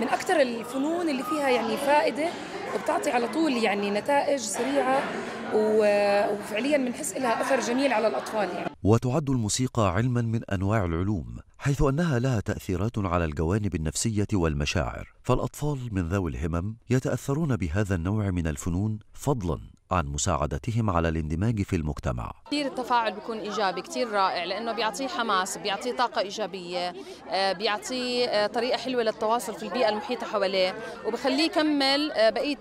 من اكثر الفنون اللي فيها يعني فائده وبتعطي على طول يعني نتائج سريعه وفعليا بنحس لها اثر جميل على الاطفال يعني.
وتعد الموسيقى علما من انواع العلوم حيث انها لها تاثيرات على الجوانب النفسيه والمشاعر فالاطفال من ذوي الهمم يتاثرون بهذا النوع من الفنون فضلا عن مساعدتهم على الاندماج في المجتمع
كثير التفاعل بيكون إيجابي كثير رائع لأنه بيعطيه حماس بيعطيه طاقة إيجابية آه، بيعطيه آه، طريقة حلوة للتواصل في البيئة المحيطة حواليه وبخليه يكمل آه، بقية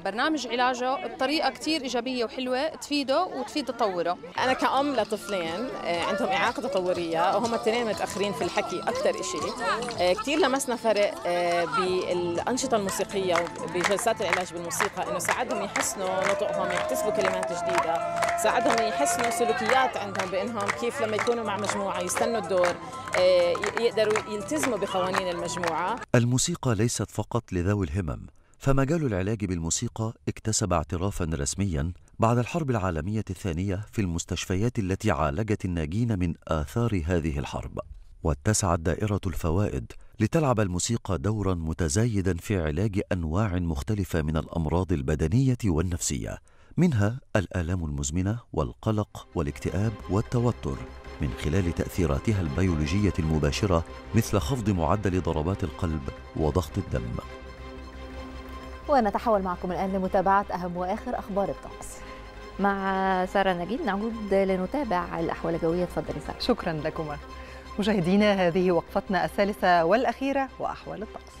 برنامج علاجه بطريقة كثير إيجابية وحلوة
تفيده وتفيد تطوره أنا كأم لطفلين عندهم إعاقة تطورية وهم الاثنين متأخرين في الحكي أكثر شيء كثير لمسنا فرق بالأنشطة الموسيقية بجلسات العلاج بالموسيقى إنه ساعدهم يحسنوا نطقهم انهم يكتسبوا كلمات جديده ساعدهم يحسنوا سلوكيات عندهم بانهم كيف لما يكونوا مع مجموعه يستنوا الدور آه، يقدروا يلتزموا بقوانين المجموعه
الموسيقى ليست فقط لذوي الهمم فمجال العلاج بالموسيقى اكتسب اعترافا رسميا بعد الحرب العالميه الثانيه في المستشفيات التي عالجت الناجين من اثار هذه الحرب واتسعت دائرة الفوائد لتلعب الموسيقى دورا متزايدا في علاج أنواع مختلفة من الأمراض البدنية والنفسية منها الآلام المزمنة والقلق والاكتئاب والتوتر من خلال تأثيراتها البيولوجية المباشرة مثل خفض معدل ضربات القلب وضغط الدم
ونتحول معكم الآن لمتابعة أهم وآخر أخبار الطقس
مع سارة نجيب نعود لنتابع الأحوال الجوية تفضلي سارة شكرا لكما مشاهدينا هذه وقفتنا الثالثة والأخيرة وأحوال الطقس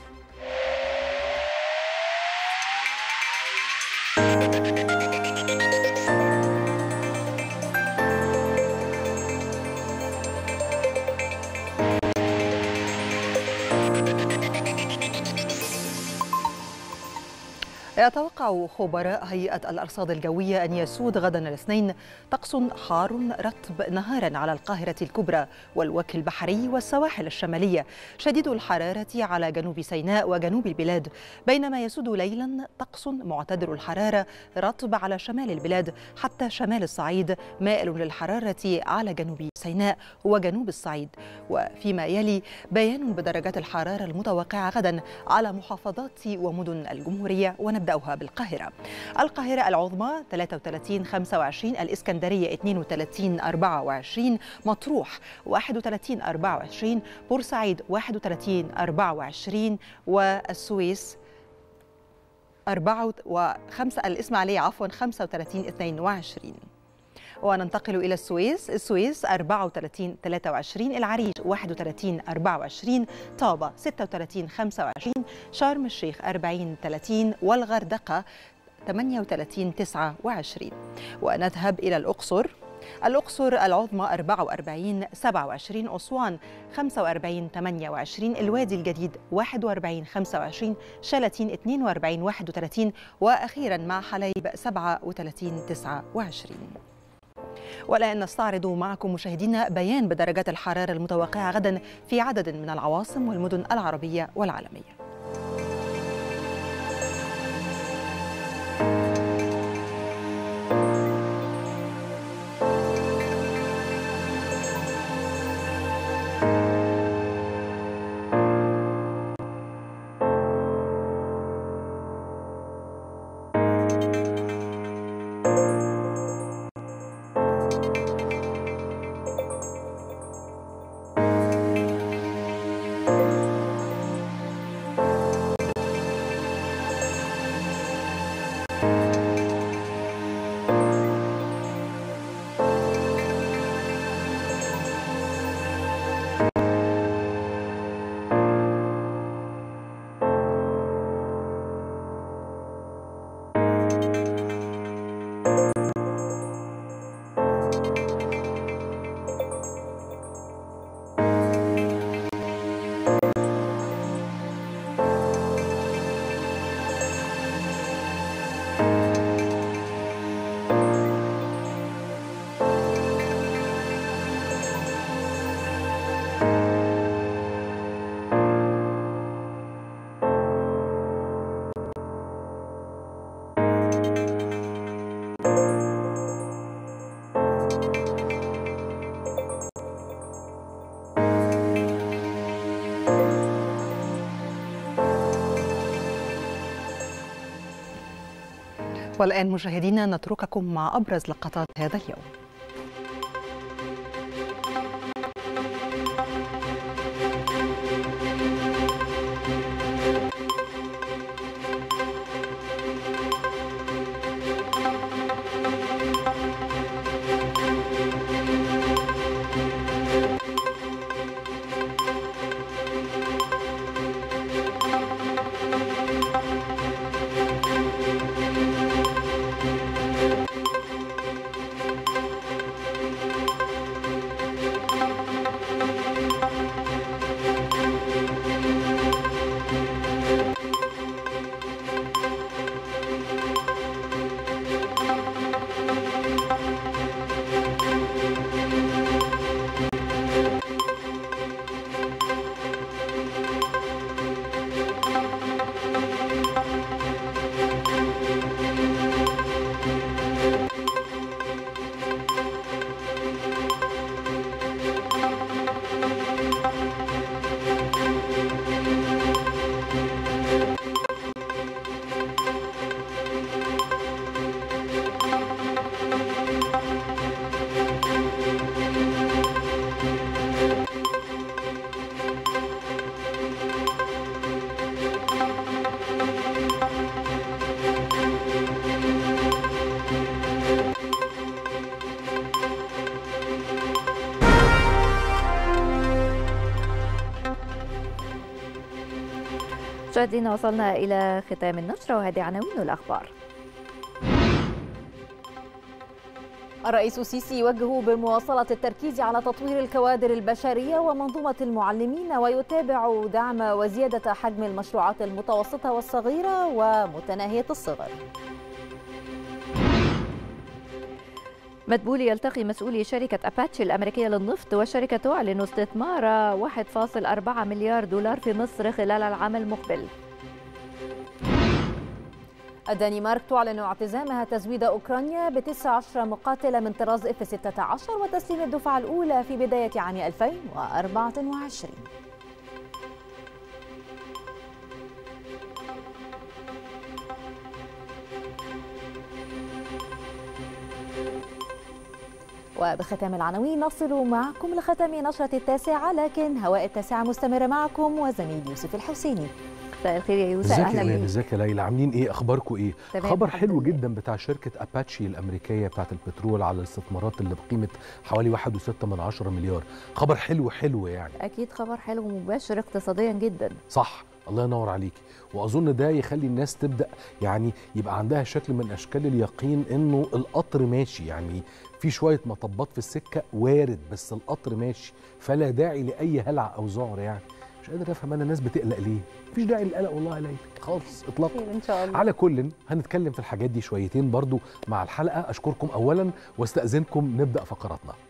يتوقع خبراء هيئة الأرصاد الجوية أن يسود غدا الاثنين طقس حار رطب نهارا على القاهرة الكبرى والوك البحري والسواحل الشمالية شديد الحرارة على جنوب سيناء وجنوب البلاد بينما يسود ليلا طقس معتدل الحرارة رطب على شمال البلاد حتى شمال الصعيد مائل للحرارة على جنوب سيناء وجنوب الصعيد وفيما يلي بيان بدرجات الحرارة المتوقعة غدا على محافظات ومدن الجمهورية ونبدأ أبدأوها بالقاهرة القاهرة العظمى 33 25 الإسكندرية 32 24 مطروح 31 24 بورسعيد 31 24 والسويس أربعة وخمسة الإسماعيلية عفوا 35 22 وننتقل إلى السويس السويس 34 23 العريش 31 24 طابة 36 25 شرم الشيخ 40 30 والغردقة 38 29 ونذهب إلى الأقصر الأقصر العظمى 44 27 أسوان 45 28 الوادي الجديد 41 25 شلاتين 42 31 وأخيرا مع حلايب 37 29 والآن نستعرض معكم مشاهدينا بيان بدرجات الحرارة المتوقعة غدا في عدد من العواصم والمدن العربية والعالمية والآن مشاهدينا نترككم مع أبرز لقطات هذا اليوم
مشاهدينا وصلنا إلى
ختام النشرة وهذه عناوين الأخبار الرئيس السيسي يوجه بمواصلة التركيز على تطوير الكوادر البشرية ومنظومة المعلمين ويتابع دعم وزيادة حجم المشروعات المتوسطة والصغيرة ومتناهية الصغر
مدبولي يلتقي مسؤولي شركة أباتشي الأمريكية للنفط والشركة تعلن استثمار 1.4 مليار دولار في مصر خلال العام المقبل
الدنمارك تعلن اعتزامها تزويد أوكرانيا بتسع عشر مقاتلة من طراز F-16 وتسليم الدفعة الأولى في بداية عام 2024 وبختام العناوين نصل معكم لختام نشرة التاسعة لكن هواء التاسعة مستمر معكم وزميل يوسف الحسيني مساء الخير يا يوسف اهلا
ازيك يا ليلى عاملين ايه اخباركم ايه خبر حلو جدا بتاع شركه اباتشي الامريكيه بتاعه البترول على الاستثمارات اللي بقيمه حوالي 1.6 من 10 مليار خبر حلو حلو يعني
اكيد خبر حلو ومباشر اقتصاديا جدا
صح الله ينور عليكي واظن ده يخلي الناس تبدا يعني يبقى عندها شكل من اشكال اليقين انه القطر ماشي يعني في شويه مطبات في السكه وارد بس القطر ماشي فلا داعي لاي هلع او ذعر يعني مش قادر افهم انا الناس بتقلق ليه مفيش داعي للقلق والله علي خالص اطلاقا ان شاء الله على كل هنتكلم في الحاجات دي شويتين برضو مع الحلقه اشكركم اولا
واستاذنكم نبدا فقراتنا